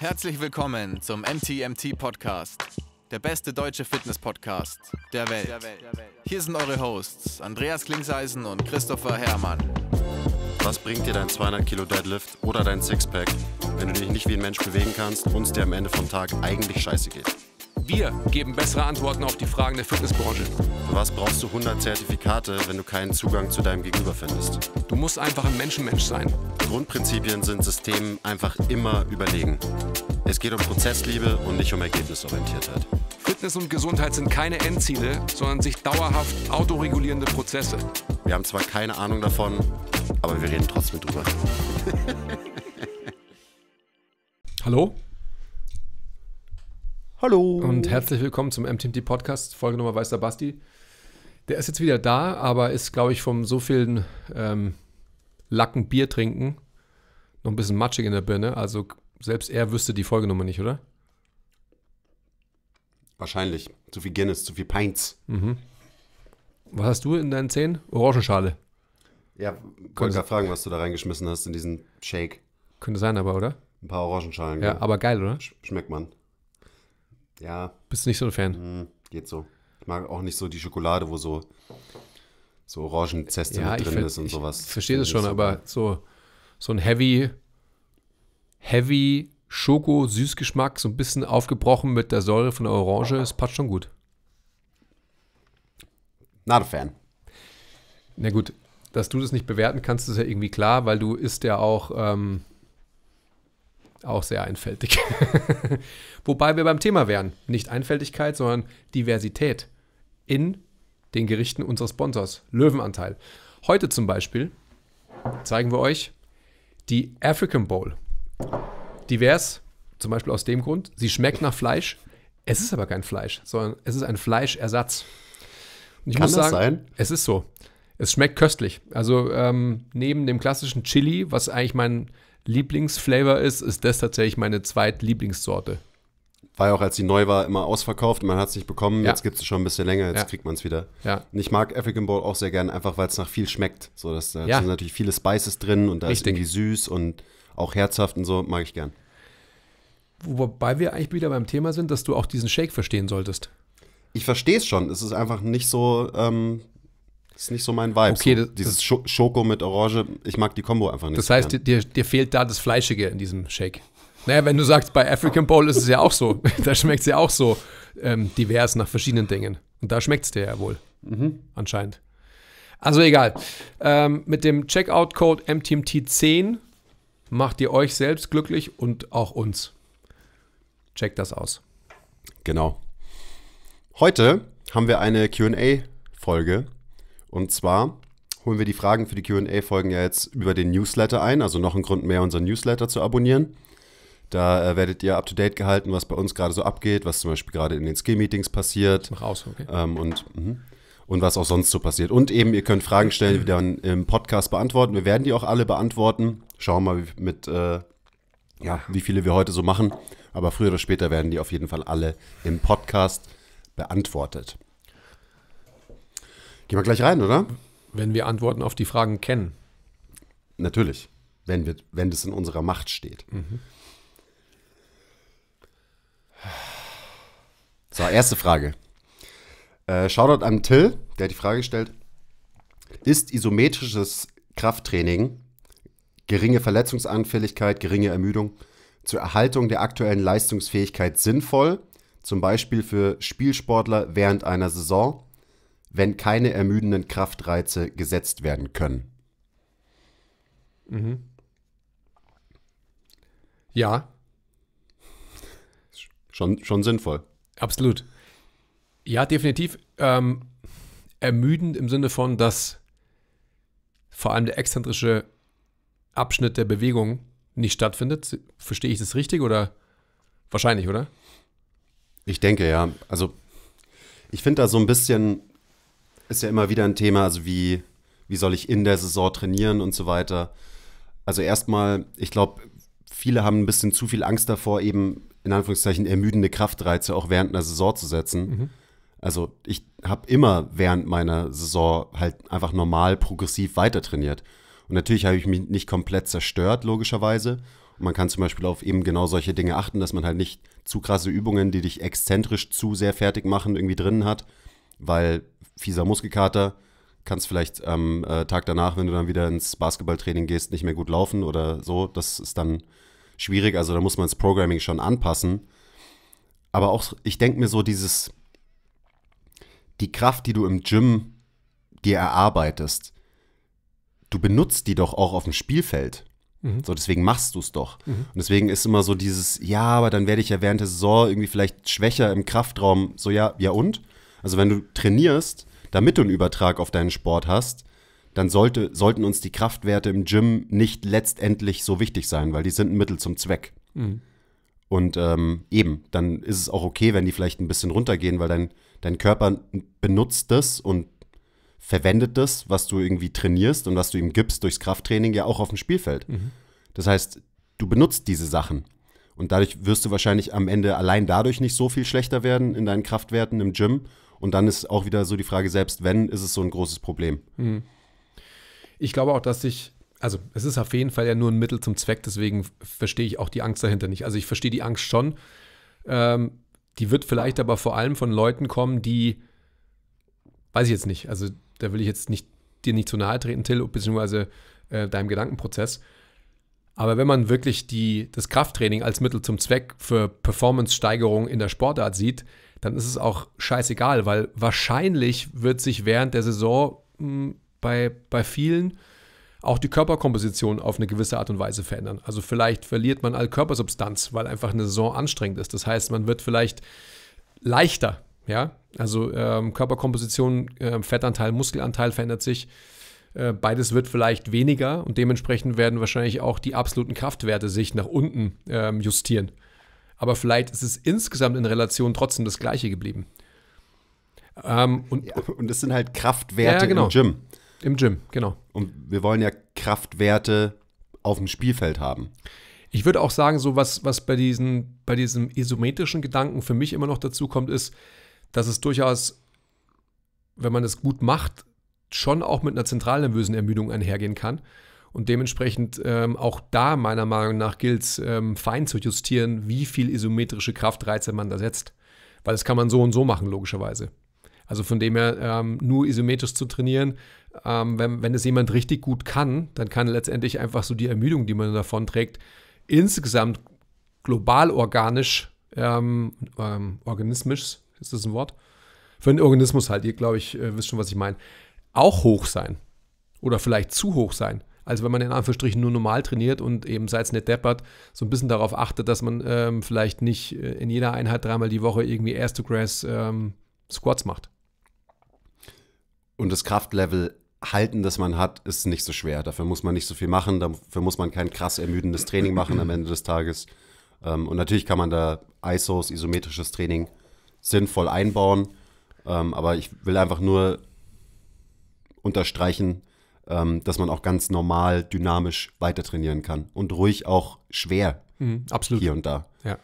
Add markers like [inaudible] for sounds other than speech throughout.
Herzlich willkommen zum MTMT Podcast, der beste deutsche Fitness-Podcast der Welt. Hier sind eure Hosts Andreas Klingseisen und Christopher Hermann. Was bringt dir dein 200 Kilo Deadlift oder dein Sixpack, wenn du dich nicht wie ein Mensch bewegen kannst und es dir am Ende vom Tag eigentlich scheiße geht? Wir geben bessere Antworten auf die Fragen der Fitnessbranche. Für was brauchst du 100 Zertifikate, wenn du keinen Zugang zu deinem Gegenüber findest? Du musst einfach ein Menschenmensch sein. Grundprinzipien sind Systemen einfach immer überlegen. Es geht um Prozessliebe und nicht um Ergebnisorientiertheit. Fitness und Gesundheit sind keine Endziele, sondern sich dauerhaft autoregulierende Prozesse. Wir haben zwar keine Ahnung davon, aber wir reden trotzdem drüber. Hallo? Hallo. Und herzlich willkommen zum MTMT Podcast, Folge Nummer Weißer Basti. Der ist jetzt wieder da, aber ist, glaube ich, vom so vielen ähm, Lacken Bier trinken noch ein bisschen matschig in der Birne. Also selbst er wüsste die Folgenummer nicht, oder? Wahrscheinlich. Zu viel Guinness, zu viel Pints. Mhm. Was hast du in deinen Zähnen? Orangenschale. Ja, wollte gerade fragen, was du da reingeschmissen hast in diesen Shake. Könnte sein, aber, oder? Ein paar Orangenschalen. Ja, gell? Genau. aber geil, oder? Sch schmeckt man. Ja. Bist nicht so ein Fan? Mhm, geht so. Ich mag auch nicht so die Schokolade, wo so, so Orangenzeste ja, mit drin find, ist und ich sowas. Ich verstehe das schon, so aber so, so ein heavy, heavy Schoko-Süßgeschmack, so ein bisschen aufgebrochen mit der Säure von der Orange, es passt schon gut. Not a fan. Na gut, dass du das nicht bewerten kannst, ist ja irgendwie klar, weil du isst ja auch ähm, auch sehr einfältig. [laughs] Wobei wir beim Thema wären. Nicht Einfältigkeit, sondern Diversität in den Gerichten unseres Sponsors, Löwenanteil. Heute zum Beispiel zeigen wir euch die African Bowl. Divers, zum Beispiel aus dem Grund, sie schmeckt nach Fleisch. Es ist aber kein Fleisch, sondern es ist ein Fleischersatz. Und ich Kann muss sagen, das sein? es ist so. Es schmeckt köstlich. Also ähm, neben dem klassischen Chili, was eigentlich mein Lieblingsflavor ist, ist das tatsächlich meine zweitlieblingssorte. War ja auch, als sie neu war, immer ausverkauft. und Man hat es nicht bekommen. Ja. Jetzt gibt es schon ein bisschen länger. Jetzt ja. kriegt man es wieder. Ja. Und ich mag African Bowl auch sehr gern, einfach weil es nach viel schmeckt. So, dass, da ja. sind natürlich viele Spices drin und da Richtig. ist irgendwie süß und auch herzhaft und so. Mag ich gern. Wobei wir eigentlich wieder beim Thema sind, dass du auch diesen Shake verstehen solltest. Ich verstehe es schon. Es ist einfach nicht so ähm, das ist nicht so mein Vibe. Okay, so. Dieses Sch Schoko mit Orange, ich mag die Kombo einfach nicht. Das heißt, dir, dir fehlt da das Fleischige in diesem Shake. Naja, wenn du sagst, bei African Bowl ist es ja auch so. [laughs] da schmeckt es ja auch so ähm, divers nach verschiedenen Dingen. Und da schmeckt es dir ja wohl. Mhm. Anscheinend. Also egal. Ähm, mit dem Checkout-Code MTMT10 macht ihr euch selbst glücklich und auch uns. Checkt das aus. Genau. Heute haben wir eine QA-Folge und zwar holen wir die Fragen für die QA-Folgen ja jetzt über den Newsletter ein, also noch ein Grund mehr, unseren Newsletter zu abonnieren. Da äh, werdet ihr up to date gehalten, was bei uns gerade so abgeht, was zum Beispiel gerade in den Skill-Meetings passiert. Mach aus, okay. Ähm, und, mhm. und was auch sonst so passiert. Und eben, ihr könnt Fragen stellen, die wir dann im Podcast beantworten. Wir werden die auch alle beantworten. Schauen wir mal mit, äh, ja, wie viele wir heute so machen. Aber früher oder später werden die auf jeden Fall alle im Podcast beantwortet. Gehen wir gleich rein, oder? Wenn wir Antworten auf die Fragen kennen. Natürlich, wenn, wir, wenn das in unserer Macht steht. Mhm. So, erste Frage. Äh, Shoutout an Till, der die Frage stellt. Ist isometrisches Krafttraining, geringe Verletzungsanfälligkeit, geringe Ermüdung zur Erhaltung der aktuellen Leistungsfähigkeit sinnvoll, zum Beispiel für Spielsportler während einer Saison wenn keine ermüdenden Kraftreize gesetzt werden können. Mhm. Ja. Schon, schon sinnvoll. Absolut. Ja, definitiv. Ähm, ermüdend im Sinne von, dass vor allem der exzentrische Abschnitt der Bewegung nicht stattfindet. Verstehe ich das richtig oder wahrscheinlich, oder? Ich denke ja. Also ich finde da so ein bisschen ist ja immer wieder ein Thema, also wie, wie soll ich in der Saison trainieren und so weiter. Also erstmal, ich glaube, viele haben ein bisschen zu viel Angst davor, eben in Anführungszeichen ermüdende Kraftreize auch während einer Saison zu setzen. Mhm. Also ich habe immer während meiner Saison halt einfach normal progressiv weiter trainiert. Und natürlich habe ich mich nicht komplett zerstört, logischerweise. Und man kann zum Beispiel auf eben genau solche Dinge achten, dass man halt nicht zu krasse Übungen, die dich exzentrisch zu sehr fertig machen, irgendwie drin hat, weil fieser Muskelkater, kannst vielleicht am ähm, Tag danach, wenn du dann wieder ins Basketballtraining gehst, nicht mehr gut laufen oder so. Das ist dann schwierig. Also da muss man das Programming schon anpassen. Aber auch, ich denke mir so, dieses, die Kraft, die du im Gym dir erarbeitest, du benutzt die doch auch auf dem Spielfeld. Mhm. So, deswegen machst du es doch. Mhm. Und deswegen ist immer so dieses, ja, aber dann werde ich ja während der Saison irgendwie vielleicht schwächer im Kraftraum. So, ja, ja und? Also wenn du trainierst, damit du einen Übertrag auf deinen Sport hast, dann sollte, sollten uns die Kraftwerte im Gym nicht letztendlich so wichtig sein, weil die sind ein Mittel zum Zweck. Mhm. Und ähm, eben, dann ist es auch okay, wenn die vielleicht ein bisschen runtergehen, weil dein, dein Körper benutzt das und verwendet das, was du irgendwie trainierst und was du ihm gibst durchs Krafttraining ja auch auf dem Spielfeld. Mhm. Das heißt, du benutzt diese Sachen. Und dadurch wirst du wahrscheinlich am Ende allein dadurch nicht so viel schlechter werden in deinen Kraftwerten im Gym, und dann ist auch wieder so die Frage, selbst wenn, ist es so ein großes Problem. Mhm. Ich glaube auch, dass sich also es ist auf jeden Fall ja nur ein Mittel zum Zweck, deswegen verstehe ich auch die Angst dahinter nicht. Also ich verstehe die Angst schon. Ähm, die wird vielleicht aber vor allem von Leuten kommen, die, weiß ich jetzt nicht, also da will ich jetzt nicht dir nicht zu nahe treten, Till, beziehungsweise äh, deinem Gedankenprozess. Aber wenn man wirklich die, das Krafttraining als Mittel zum Zweck für Performance-Steigerung in der Sportart sieht, dann ist es auch scheißegal, weil wahrscheinlich wird sich während der Saison hm, bei, bei vielen auch die Körperkomposition auf eine gewisse Art und Weise verändern. Also vielleicht verliert man all Körpersubstanz, weil einfach eine Saison anstrengend ist. Das heißt, man wird vielleicht leichter, ja. Also ähm, Körperkomposition, äh, Fettanteil, Muskelanteil verändert sich. Äh, beides wird vielleicht weniger und dementsprechend werden wahrscheinlich auch die absoluten Kraftwerte sich nach unten ähm, justieren aber vielleicht ist es insgesamt in Relation trotzdem das Gleiche geblieben. Ähm, und, ja, und das sind halt Kraftwerte ja, genau. im Gym. Im Gym, genau. Und wir wollen ja Kraftwerte auf dem Spielfeld haben. Ich würde auch sagen, so was, was bei, diesen, bei diesem isometrischen Gedanken für mich immer noch dazu kommt, ist, dass es durchaus, wenn man es gut macht, schon auch mit einer zentralnervösen Ermüdung einhergehen kann. Und dementsprechend ähm, auch da meiner Meinung nach gilt es, ähm, fein zu justieren, wie viel isometrische Kraftreize man da setzt. Weil das kann man so und so machen, logischerweise. Also von dem her, ähm, nur isometrisch zu trainieren, ähm, wenn, wenn es jemand richtig gut kann, dann kann letztendlich einfach so die Ermüdung, die man davon trägt, insgesamt global organisch, ähm, ähm, organismisch, ist das ein Wort? Für den Organismus halt, ihr glaube ich, äh, wisst schon, was ich meine, auch hoch sein. Oder vielleicht zu hoch sein als wenn man in Anführungsstrichen nur normal trainiert und eben, sei es nicht deppert, so ein bisschen darauf achtet, dass man ähm, vielleicht nicht äh, in jeder Einheit dreimal die Woche irgendwie Ass to Grass ähm, Squats macht. Und das Kraftlevel halten, das man hat, ist nicht so schwer. Dafür muss man nicht so viel machen, dafür muss man kein krass ermüdendes Training machen am Ende des Tages. Ähm, und natürlich kann man da ISOs, isometrisches Training sinnvoll einbauen. Ähm, aber ich will einfach nur unterstreichen, ähm, dass man auch ganz normal, dynamisch weiter trainieren kann und ruhig auch schwer. Mhm, absolut. Hier und da. Ja.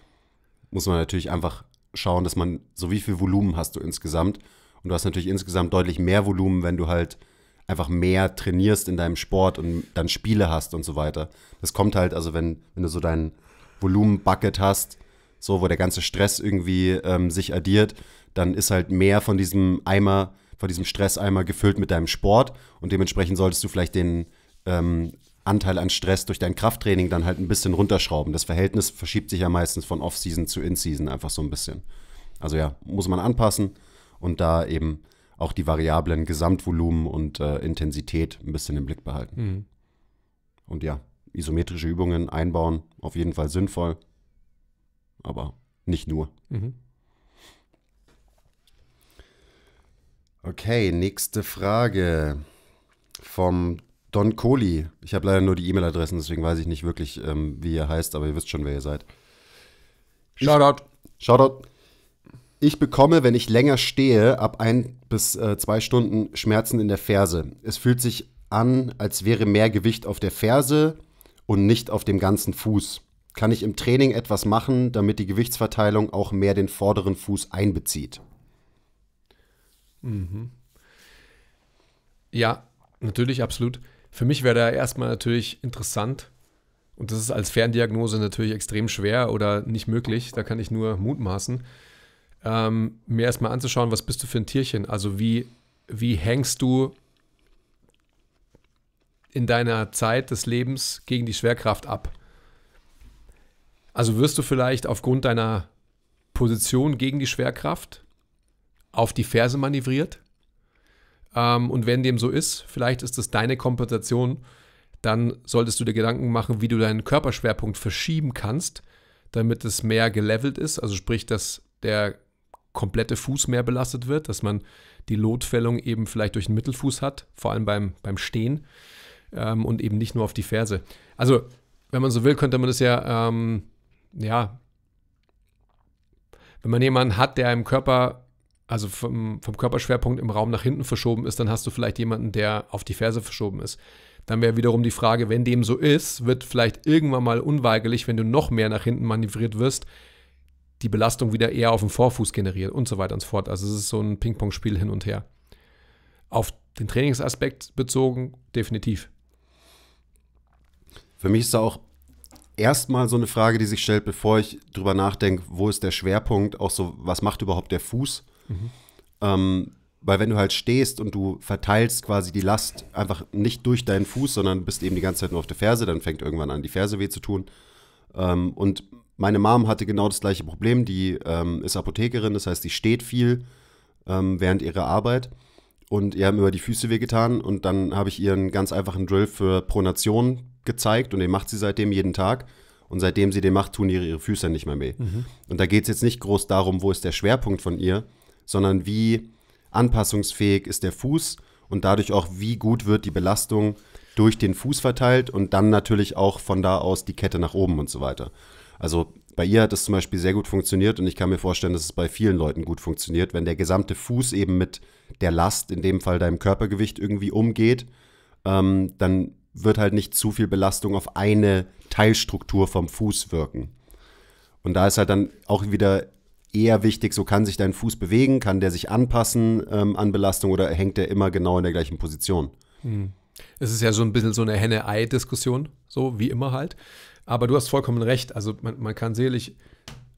Muss man natürlich einfach schauen, dass man so wie viel Volumen hast du insgesamt. Und du hast natürlich insgesamt deutlich mehr Volumen, wenn du halt einfach mehr trainierst in deinem Sport und dann Spiele hast und so weiter. Das kommt halt, also wenn, wenn du so dein Volumen-Bucket hast, so wo der ganze Stress irgendwie ähm, sich addiert, dann ist halt mehr von diesem Eimer von diesem Stress einmal gefüllt mit deinem Sport und dementsprechend solltest du vielleicht den ähm, Anteil an Stress durch dein Krafttraining dann halt ein bisschen runterschrauben. Das Verhältnis verschiebt sich ja meistens von Off-Season zu In-Season einfach so ein bisschen. Also ja, muss man anpassen und da eben auch die Variablen Gesamtvolumen und äh, Intensität ein bisschen im Blick behalten. Mhm. Und ja, isometrische Übungen einbauen, auf jeden Fall sinnvoll, aber nicht nur. Mhm. Okay, nächste Frage vom Don Kohli. Ich habe leider nur die E-Mail-Adressen, deswegen weiß ich nicht wirklich, ähm, wie ihr heißt, aber ihr wisst schon, wer ihr seid. Shoutout. Shoutout. Ich bekomme, wenn ich länger stehe, ab ein bis äh, zwei Stunden Schmerzen in der Ferse. Es fühlt sich an, als wäre mehr Gewicht auf der Ferse und nicht auf dem ganzen Fuß. Kann ich im Training etwas machen, damit die Gewichtsverteilung auch mehr den vorderen Fuß einbezieht? Mhm. Ja, natürlich, absolut. Für mich wäre da erstmal natürlich interessant, und das ist als Ferndiagnose natürlich extrem schwer oder nicht möglich, da kann ich nur mutmaßen, ähm, mir erstmal anzuschauen, was bist du für ein Tierchen? Also wie, wie hängst du in deiner Zeit des Lebens gegen die Schwerkraft ab? Also wirst du vielleicht aufgrund deiner Position gegen die Schwerkraft auf die Ferse manövriert. Ähm, und wenn dem so ist, vielleicht ist das deine Kompensation, dann solltest du dir Gedanken machen, wie du deinen Körperschwerpunkt verschieben kannst, damit es mehr gelevelt ist. Also sprich, dass der komplette Fuß mehr belastet wird, dass man die Lotfällung eben vielleicht durch den Mittelfuß hat, vor allem beim, beim Stehen ähm, und eben nicht nur auf die Ferse. Also, wenn man so will, könnte man das ja, ähm, ja, wenn man jemanden hat, der im Körper also vom, vom Körperschwerpunkt im Raum nach hinten verschoben ist, dann hast du vielleicht jemanden, der auf die Ferse verschoben ist. Dann wäre wiederum die Frage, wenn dem so ist, wird vielleicht irgendwann mal unweigerlich, wenn du noch mehr nach hinten manövriert wirst, die Belastung wieder eher auf dem Vorfuß generiert und so weiter und so fort. Also es ist so ein Ping-Pong-Spiel hin und her. Auf den Trainingsaspekt bezogen, definitiv. Für mich ist auch erstmal so eine Frage, die sich stellt, bevor ich drüber nachdenke, wo ist der Schwerpunkt, auch so, was macht überhaupt der Fuß? Mhm. Ähm, weil wenn du halt stehst und du verteilst quasi die Last einfach nicht durch deinen Fuß, sondern bist eben die ganze Zeit nur auf der Ferse, dann fängt irgendwann an, die Ferse weh zu tun. Ähm, und meine Mom hatte genau das gleiche Problem. Die ähm, ist Apothekerin, das heißt, die steht viel ähm, während ihrer Arbeit. Und ihr haben immer die Füße wehgetan. Und dann habe ich ihr einen ganz einfachen Drill für Pronation gezeigt. Und den macht sie seitdem jeden Tag. Und seitdem sie den macht, tun ihre, ihre Füße nicht mehr weh. Mhm. Und da geht es jetzt nicht groß darum, wo ist der Schwerpunkt von ihr, sondern wie anpassungsfähig ist der Fuß und dadurch auch, wie gut wird die Belastung durch den Fuß verteilt und dann natürlich auch von da aus die Kette nach oben und so weiter. Also bei ihr hat es zum Beispiel sehr gut funktioniert und ich kann mir vorstellen, dass es bei vielen Leuten gut funktioniert, wenn der gesamte Fuß eben mit der Last, in dem Fall deinem Körpergewicht, irgendwie umgeht, ähm, dann wird halt nicht zu viel Belastung auf eine Teilstruktur vom Fuß wirken. Und da ist halt dann auch wieder eher wichtig, so kann sich dein Fuß bewegen, kann der sich anpassen ähm, an Belastung oder hängt der immer genau in der gleichen Position? Hm. Es ist ja so ein bisschen so eine Henne-Ei-Diskussion, so wie immer halt. Aber du hast vollkommen recht. Also man, man kann selig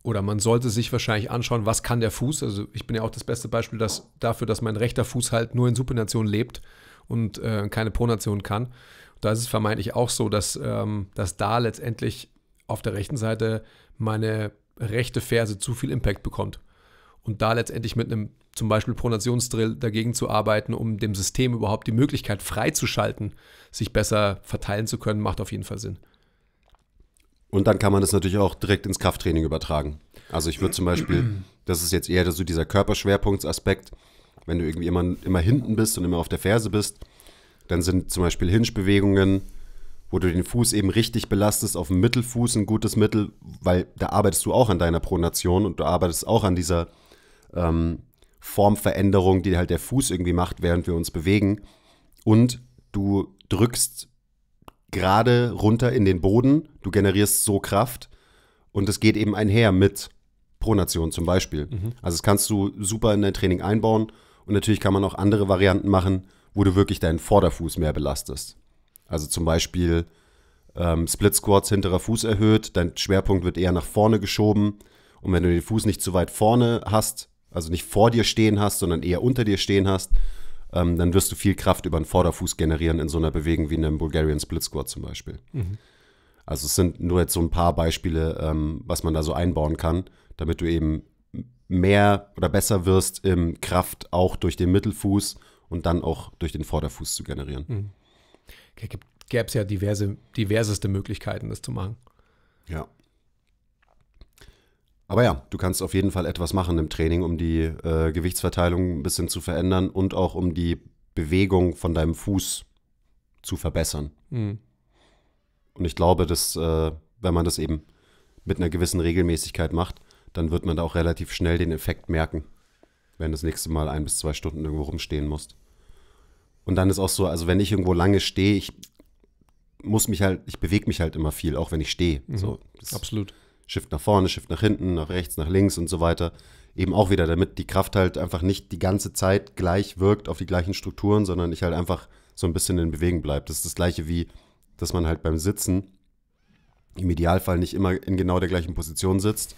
oder man sollte sich wahrscheinlich anschauen, was kann der Fuß. Also ich bin ja auch das beste Beispiel dass, dafür, dass mein rechter Fuß halt nur in Supination lebt und äh, keine Pronation kann. Da ist es vermeintlich auch so, dass, ähm, dass da letztendlich auf der rechten Seite meine rechte Ferse zu viel Impact bekommt. Und da letztendlich mit einem zum Beispiel Pronationsdrill dagegen zu arbeiten, um dem System überhaupt die Möglichkeit freizuschalten, sich besser verteilen zu können, macht auf jeden Fall Sinn. Und dann kann man das natürlich auch direkt ins Krafttraining übertragen. Also ich würde zum Beispiel, [clears throat] das ist jetzt eher so dieser Körperschwerpunktsaspekt, wenn du irgendwie immer, immer hinten bist und immer auf der Ferse bist, dann sind zum Beispiel Hinge-Bewegungen, wo du den Fuß eben richtig belastest, auf dem Mittelfuß ein gutes Mittel, weil da arbeitest du auch an deiner Pronation und du arbeitest auch an dieser ähm, Formveränderung, die halt der Fuß irgendwie macht, während wir uns bewegen. Und du drückst gerade runter in den Boden, du generierst so Kraft und es geht eben einher mit Pronation zum Beispiel. Mhm. Also das kannst du super in dein Training einbauen und natürlich kann man auch andere Varianten machen, wo du wirklich deinen Vorderfuß mehr belastest. Also zum Beispiel ähm, Split Squats hinterer Fuß erhöht, dein Schwerpunkt wird eher nach vorne geschoben. Und wenn du den Fuß nicht zu weit vorne hast, also nicht vor dir stehen hast, sondern eher unter dir stehen hast, ähm, dann wirst du viel Kraft über den Vorderfuß generieren in so einer Bewegung wie in einem Bulgarian Split Squat zum Beispiel. Mhm. Also es sind nur jetzt so ein paar Beispiele, ähm, was man da so einbauen kann, damit du eben mehr oder besser wirst im Kraft auch durch den Mittelfuß und dann auch durch den Vorderfuß zu generieren. Mhm gäbe es ja diverse, diverseste Möglichkeiten, das zu machen. Ja. Aber ja, du kannst auf jeden Fall etwas machen im Training, um die äh, Gewichtsverteilung ein bisschen zu verändern und auch um die Bewegung von deinem Fuß zu verbessern. Mhm. Und ich glaube, dass, äh, wenn man das eben mit einer gewissen Regelmäßigkeit macht, dann wird man da auch relativ schnell den Effekt merken, wenn du das nächste Mal ein bis zwei Stunden irgendwo rumstehen musst. Und dann ist auch so, also wenn ich irgendwo lange stehe, ich muss mich halt, ich bewege mich halt immer viel, auch wenn ich stehe. Mhm. So, Absolut. Shift nach vorne, Shift nach hinten, nach rechts, nach links und so weiter. Eben auch wieder, damit die Kraft halt einfach nicht die ganze Zeit gleich wirkt auf die gleichen Strukturen, sondern ich halt einfach so ein bisschen in Bewegung bleibe. Das ist das gleiche wie, dass man halt beim Sitzen im Idealfall nicht immer in genau der gleichen Position sitzt,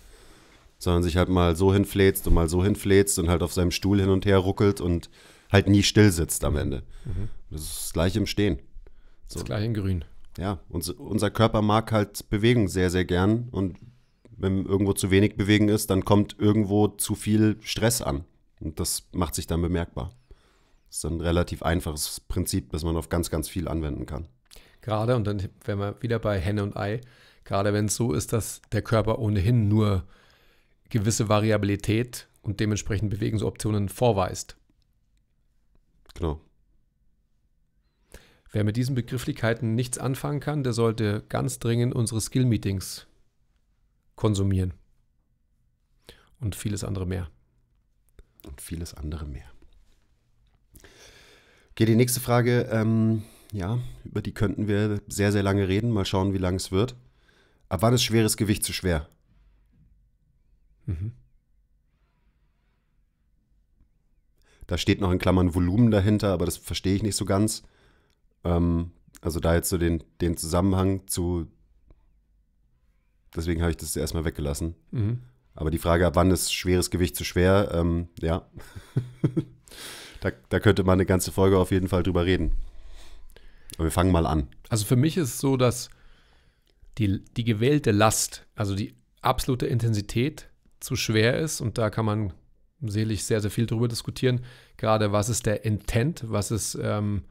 sondern sich halt mal so hinfläzt und mal so hinfläzt und halt auf seinem Stuhl hin und her ruckelt und halt nie still sitzt am mhm. Ende. Mhm. Das ist gleich im Stehen. So. Das gleich in Grün. Ja, unser, unser Körper mag halt Bewegung sehr, sehr gern. Und wenn irgendwo zu wenig Bewegung ist, dann kommt irgendwo zu viel Stress an. Und das macht sich dann bemerkbar. Das ist ein relativ einfaches Prinzip, das man auf ganz, ganz viel anwenden kann. Gerade, und dann wären wir wieder bei Henne und Ei, gerade wenn es so ist, dass der Körper ohnehin nur gewisse Variabilität und dementsprechend Bewegungsoptionen vorweist. Genau. Wer mit diesen Begrifflichkeiten nichts anfangen kann, der sollte ganz dringend unsere Skill-Meetings konsumieren. Und vieles andere mehr. Und vieles andere mehr. Okay, die nächste Frage, ähm, ja, über die könnten wir sehr, sehr lange reden. Mal schauen, wie lang es wird. Ab wann ist schweres Gewicht zu schwer? Mhm. Da steht noch in Klammern Volumen dahinter, aber das verstehe ich nicht so ganz. Ähm, also da jetzt so den, den Zusammenhang zu. Deswegen habe ich das erstmal weggelassen. Mhm. Aber die Frage, ab wann ist schweres Gewicht zu schwer, ähm, ja. [laughs] da, da könnte man eine ganze Folge auf jeden Fall drüber reden. Aber wir fangen mal an. Also für mich ist es so, dass die, die gewählte Last, also die absolute Intensität zu schwer ist und da kann man selig sehr, sehr viel darüber diskutieren. Gerade was ist der Intent, was ist ähm,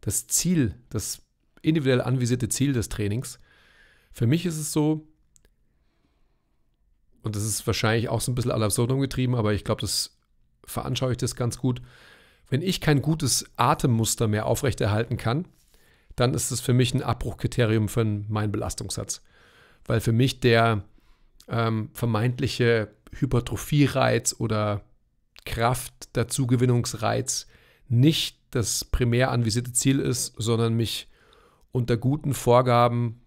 das Ziel, das individuell anvisierte Ziel des Trainings. Für mich ist es so, und das ist wahrscheinlich auch so ein bisschen ad absurdum getrieben, aber ich glaube, das veranschaue ich das ganz gut. Wenn ich kein gutes Atemmuster mehr aufrechterhalten kann, dann ist es für mich ein Abbruchkriterium für meinen Belastungssatz. Weil für mich der ähm, vermeintliche Hypertrophiereiz oder Kraft-Dazugewinnungsreiz nicht das primär anvisierte Ziel ist, sondern mich unter guten Vorgaben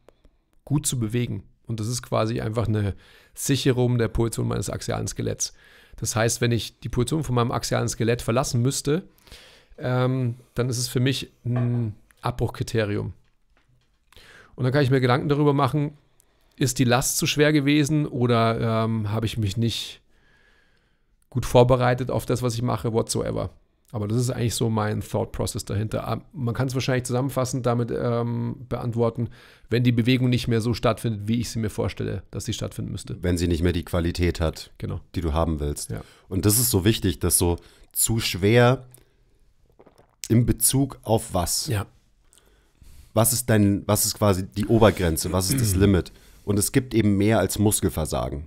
gut zu bewegen. Und das ist quasi einfach eine Sicherung der Position meines axialen Skeletts. Das heißt, wenn ich die Position von meinem axialen Skelett verlassen müsste, ähm, dann ist es für mich ein Abbruchkriterium. Und dann kann ich mir Gedanken darüber machen, ist die Last zu schwer gewesen oder ähm, habe ich mich nicht gut vorbereitet auf das, was ich mache, whatsoever. Aber das ist eigentlich so mein Thought Process dahinter. Ah, man kann es wahrscheinlich zusammenfassend damit ähm, beantworten, wenn die Bewegung nicht mehr so stattfindet, wie ich sie mir vorstelle, dass sie stattfinden müsste. Wenn sie nicht mehr die Qualität hat, genau. die du haben willst. Ja. Und das ist so wichtig, dass so zu schwer im Bezug auf was. Ja. Was ist dein, was ist quasi die Obergrenze? Was ist das [clears throat] Limit? Und es gibt eben mehr als Muskelversagen.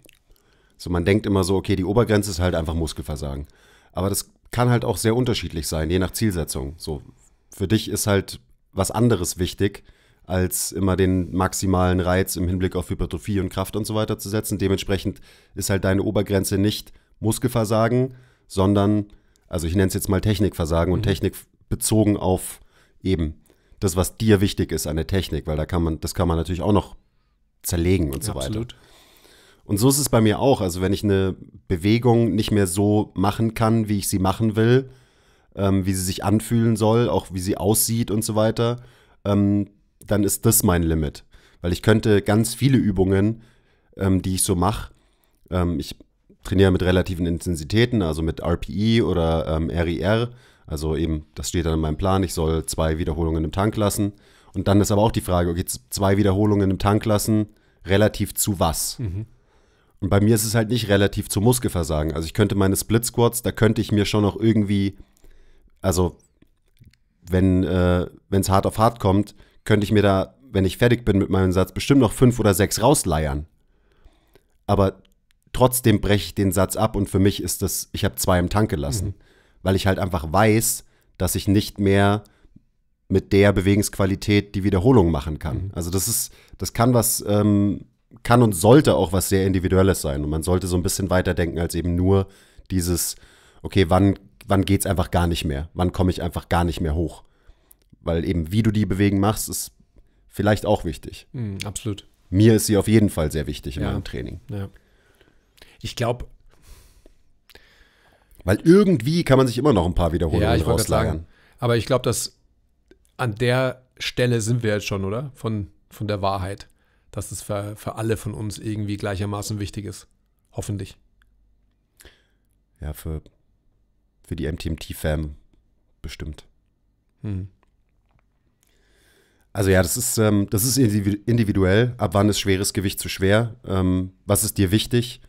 So, man denkt immer so, okay, die Obergrenze ist halt einfach Muskelversagen. Aber das kann halt auch sehr unterschiedlich sein, je nach Zielsetzung. So, für dich ist halt was anderes wichtig, als immer den maximalen Reiz im Hinblick auf Hypertrophie und Kraft und so weiter zu setzen. Dementsprechend ist halt deine Obergrenze nicht Muskelversagen, sondern, also ich nenne es jetzt mal Technikversagen mhm. und Technik bezogen auf eben das, was dir wichtig ist an der Technik, weil da kann man, das kann man natürlich auch noch zerlegen und so Absolut. weiter. Und so ist es bei mir auch. Also wenn ich eine Bewegung nicht mehr so machen kann, wie ich sie machen will, ähm, wie sie sich anfühlen soll, auch wie sie aussieht und so weiter, ähm, dann ist das mein Limit. Weil ich könnte ganz viele Übungen, ähm, die ich so mache, ähm, ich trainiere mit relativen Intensitäten, also mit RPE oder RIR, ähm, also eben, das steht dann in meinem Plan, ich soll zwei Wiederholungen im Tank lassen. Und dann ist aber auch die Frage, okay, zwei Wiederholungen im Tank lassen, relativ zu was? Mhm. Und bei mir ist es halt nicht relativ zu Muskelversagen. Also ich könnte meine Split Squats, da könnte ich mir schon noch irgendwie, also wenn äh, es hart auf hart kommt, könnte ich mir da, wenn ich fertig bin mit meinem Satz, bestimmt noch fünf oder sechs rausleiern. Aber trotzdem breche ich den Satz ab und für mich ist das, ich habe zwei im Tank gelassen, mhm. weil ich halt einfach weiß, dass ich nicht mehr mit der Bewegungsqualität die Wiederholung machen kann. Mhm. Also das ist, das kann was, ähm, kann und sollte auch was sehr Individuelles sein. Und man sollte so ein bisschen weiter denken als eben nur dieses, okay, wann, wann geht's einfach gar nicht mehr? Wann komme ich einfach gar nicht mehr hoch? Weil eben, wie du die Bewegung machst, ist vielleicht auch wichtig. Mhm, absolut. Mir ist sie auf jeden Fall sehr wichtig in ja. meinem Training. Ja. Ich glaube, weil irgendwie kann man sich immer noch ein paar Wiederholungen ja, rauslagern. Aber ich glaube, dass an der Stelle sind wir jetzt schon, oder? Von, von der Wahrheit, dass es für, für alle von uns irgendwie gleichermaßen wichtig ist. Hoffentlich. Ja, für, für die MTMT-Fam bestimmt. Hm. Also ja, das ist, ähm, das ist individuell. Ab wann ist schweres Gewicht zu schwer? Ähm, was ist dir wichtig?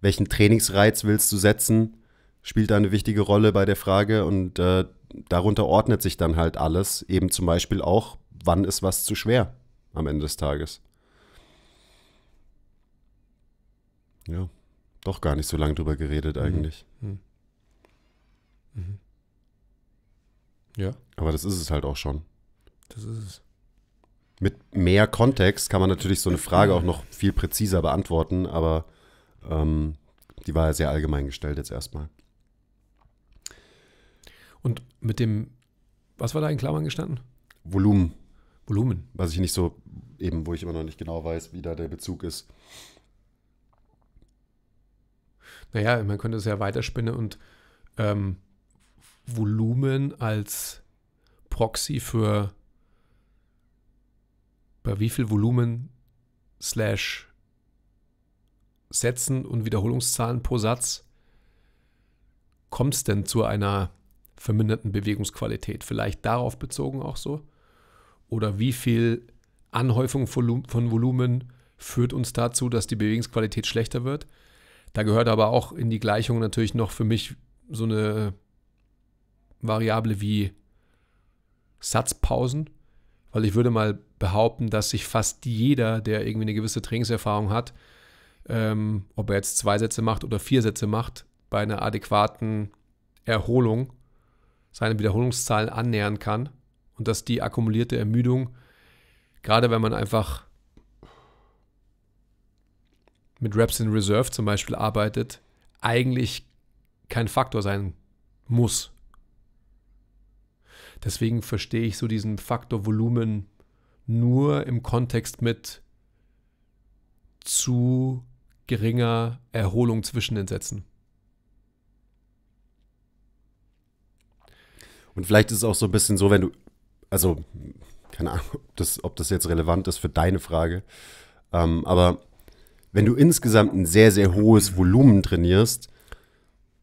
Welchen Trainingsreiz willst du setzen? spielt da eine wichtige Rolle bei der Frage und äh, darunter ordnet sich dann halt alles, eben zum Beispiel auch, wann ist was zu schwer am Ende des Tages. Ja, doch gar nicht so lange drüber geredet mhm. eigentlich. Mhm. Mhm. Ja. Aber das ist es halt auch schon. Das ist es. Mit mehr Kontext kann man natürlich so eine Frage auch noch viel präziser beantworten, aber ähm, die war ja sehr allgemein gestellt jetzt erstmal. Und mit dem, was war da in Klammern gestanden? Volumen. Volumen. Was ich nicht so, eben, wo ich immer noch nicht genau weiß, wie da der Bezug ist. Naja, man könnte es ja weiterspinnen und ähm, Volumen als Proxy für bei wie viel Volumen slash Sätzen und Wiederholungszahlen pro Satz kommt es denn zu einer verminderten Bewegungsqualität? Vielleicht darauf bezogen auch so? Oder wie viel Anhäufung von Volumen führt uns dazu, dass die Bewegungsqualität schlechter wird? Da gehört aber auch in die Gleichung natürlich noch für mich so eine Variable wie Satzpausen, weil ich würde mal behaupten, dass sich fast jeder, der irgendwie eine gewisse Trainingserfahrung hat, ähm, ob er jetzt zwei Sätze macht oder vier Sätze macht, bei einer adäquaten Erholung seine Wiederholungszahlen annähern kann und dass die akkumulierte Ermüdung, gerade wenn man einfach mit Reps in Reserve zum Beispiel arbeitet, eigentlich kein Faktor sein muss. Deswegen verstehe ich so diesen Faktor Volumen nur im Kontext mit zu geringer Erholung zwischen den Sätzen. Und vielleicht ist es auch so ein bisschen so, wenn du, also, keine Ahnung, ob das, ob das jetzt relevant ist für deine Frage, ähm, aber wenn du insgesamt ein sehr, sehr hohes Volumen trainierst,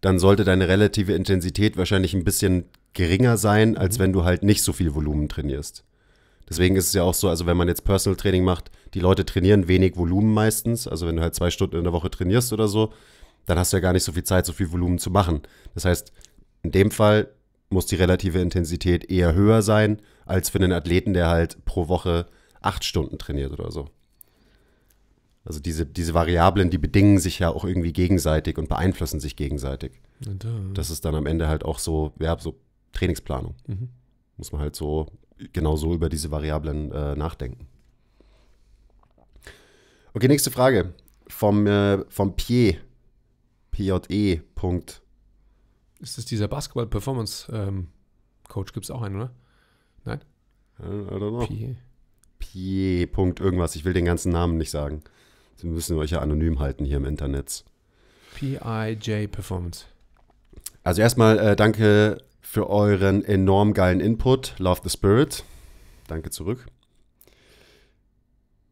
dann sollte deine relative Intensität wahrscheinlich ein bisschen geringer sein, als mhm. wenn du halt nicht so viel Volumen trainierst. Deswegen ist es ja auch so, also wenn man jetzt Personal Training macht, die Leute trainieren wenig Volumen meistens. Also wenn du halt zwei Stunden in der Woche trainierst oder so, dann hast du ja gar nicht so viel Zeit, so viel Volumen zu machen. Das heißt, in dem Fall muss die relative Intensität eher höher sein, als für einen Athleten, der halt pro Woche acht Stunden trainiert oder so. Also diese, diese Variablen, die bedingen sich ja auch irgendwie gegenseitig und beeinflussen sich gegenseitig. Das ist dann am Ende halt auch so, ja, so Trainingsplanung. Mhm. Muss man halt so, genau so über diese Variablen äh, nachdenken. Okay, nächste Frage. Vom, äh, vom Pie, P.J.E. Punkt ist das dieser Basketball-Performance-Coach? Ähm, Gibt es auch einen, oder? Nein? I don't know. Pie. Pie. Punkt irgendwas. Ich will den ganzen Namen nicht sagen. Sie müssen euch ja anonym halten hier im Internet. PIJ Performance. Also erstmal äh, danke für euren enorm geilen Input. Love the Spirit. Danke zurück.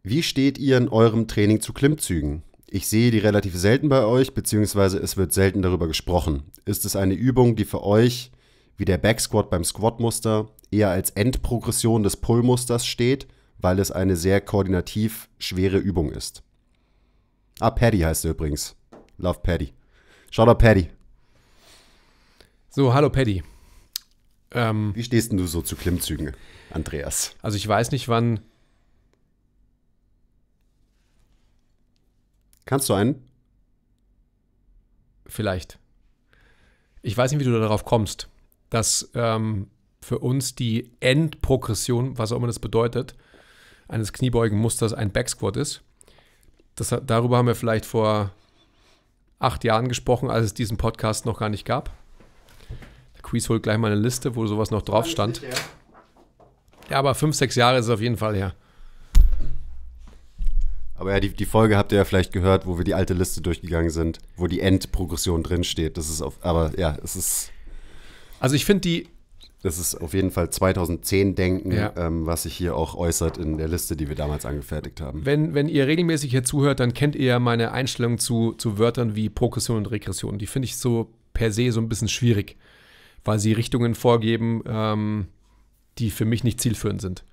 Wie steht ihr in eurem Training zu Klimmzügen? Ich sehe die relativ selten bei euch, beziehungsweise es wird selten darüber gesprochen. Ist es eine Übung, die für euch, wie der Backsquat beim Squat-Muster, eher als Endprogression des Pull-Musters steht, weil es eine sehr koordinativ schwere Übung ist? Ah, Paddy heißt er übrigens. Love Paddy. Shout out Paddy. So, hallo Paddy. Ähm, wie stehst denn du so zu Klimmzügen, Andreas? Also ich weiß nicht, wann Kannst du einen? Vielleicht. Ich weiß nicht, wie du darauf kommst, dass ähm, für uns die Endprogression, was auch immer das bedeutet, eines Kniebeugenmusters ein Backsquat ist. Das, darüber haben wir vielleicht vor acht Jahren gesprochen, als es diesen Podcast noch gar nicht gab. Der Quiz holt gleich mal eine Liste, wo sowas noch drauf stand. Ja, aber fünf, sechs Jahre ist es auf jeden Fall her. Aber ja, die, die Folge habt ihr ja vielleicht gehört, wo wir die alte Liste durchgegangen sind, wo die Endprogression drinsteht. Das ist auf, aber ja, es ist. Also ich finde die. Das ist auf jeden Fall 2010-Denken, ja. ähm, was sich hier auch äußert in der Liste, die wir damals angefertigt haben. Wenn, wenn ihr regelmäßig hier zuhört, dann kennt ihr ja meine Einstellung zu, zu Wörtern wie Progression und Regression. Die finde ich so per se so ein bisschen schwierig, weil sie Richtungen vorgeben, ähm, die für mich nicht zielführend sind.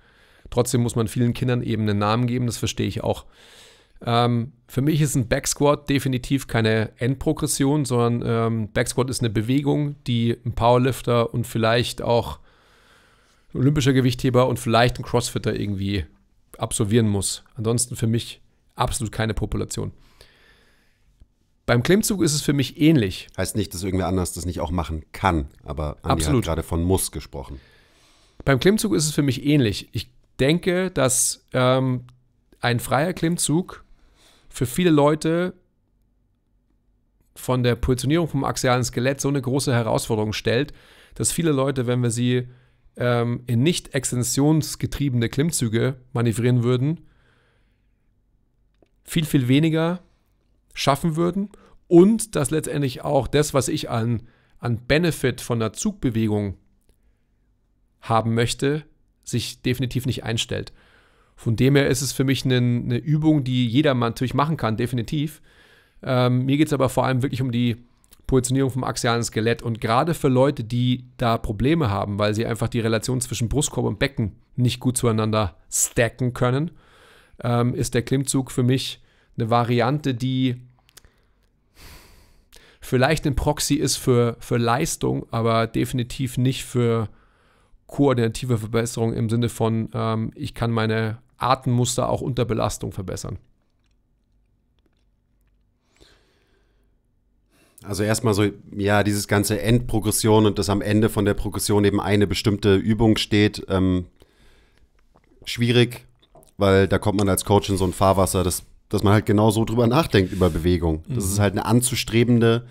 Trotzdem muss man vielen Kindern eben einen Namen geben, das verstehe ich auch. Ähm, für mich ist ein Backsquat definitiv keine Endprogression, sondern ähm, Backsquat ist eine Bewegung, die ein Powerlifter und vielleicht auch ein olympischer Gewichtheber und vielleicht ein Crossfitter irgendwie absolvieren muss. Ansonsten für mich absolut keine Population. Beim Klimmzug ist es für mich ähnlich. Heißt nicht, dass irgendwer anders das nicht auch machen kann, aber Andi Absolut. hat gerade von muss gesprochen. Beim Klimmzug ist es für mich ähnlich. Ich denke, dass ähm, ein freier Klimmzug für viele Leute von der Positionierung vom axialen Skelett so eine große Herausforderung stellt, dass viele Leute, wenn wir sie ähm, in nicht extensionsgetriebene Klimmzüge manövrieren würden, viel, viel weniger schaffen würden und dass letztendlich auch das, was ich an, an Benefit von der Zugbewegung haben möchte, sich definitiv nicht einstellt. Von dem her ist es für mich eine, eine Übung, die jeder natürlich machen kann, definitiv. Ähm, mir geht es aber vor allem wirklich um die Positionierung vom axialen Skelett. Und gerade für Leute, die da Probleme haben, weil sie einfach die Relation zwischen Brustkorb und Becken nicht gut zueinander stacken können, ähm, ist der Klimmzug für mich eine Variante, die vielleicht ein Proxy ist für, für Leistung, aber definitiv nicht für koordinative Verbesserung im Sinne von, ähm, ich kann meine Atemmuster auch unter Belastung verbessern. Also erstmal so, ja, dieses ganze Endprogression und dass am Ende von der Progression eben eine bestimmte Übung steht, ähm, schwierig, weil da kommt man als Coach in so ein Fahrwasser, dass, dass man halt genau so drüber nachdenkt über Bewegung. Mhm. Das ist halt eine anzustrebende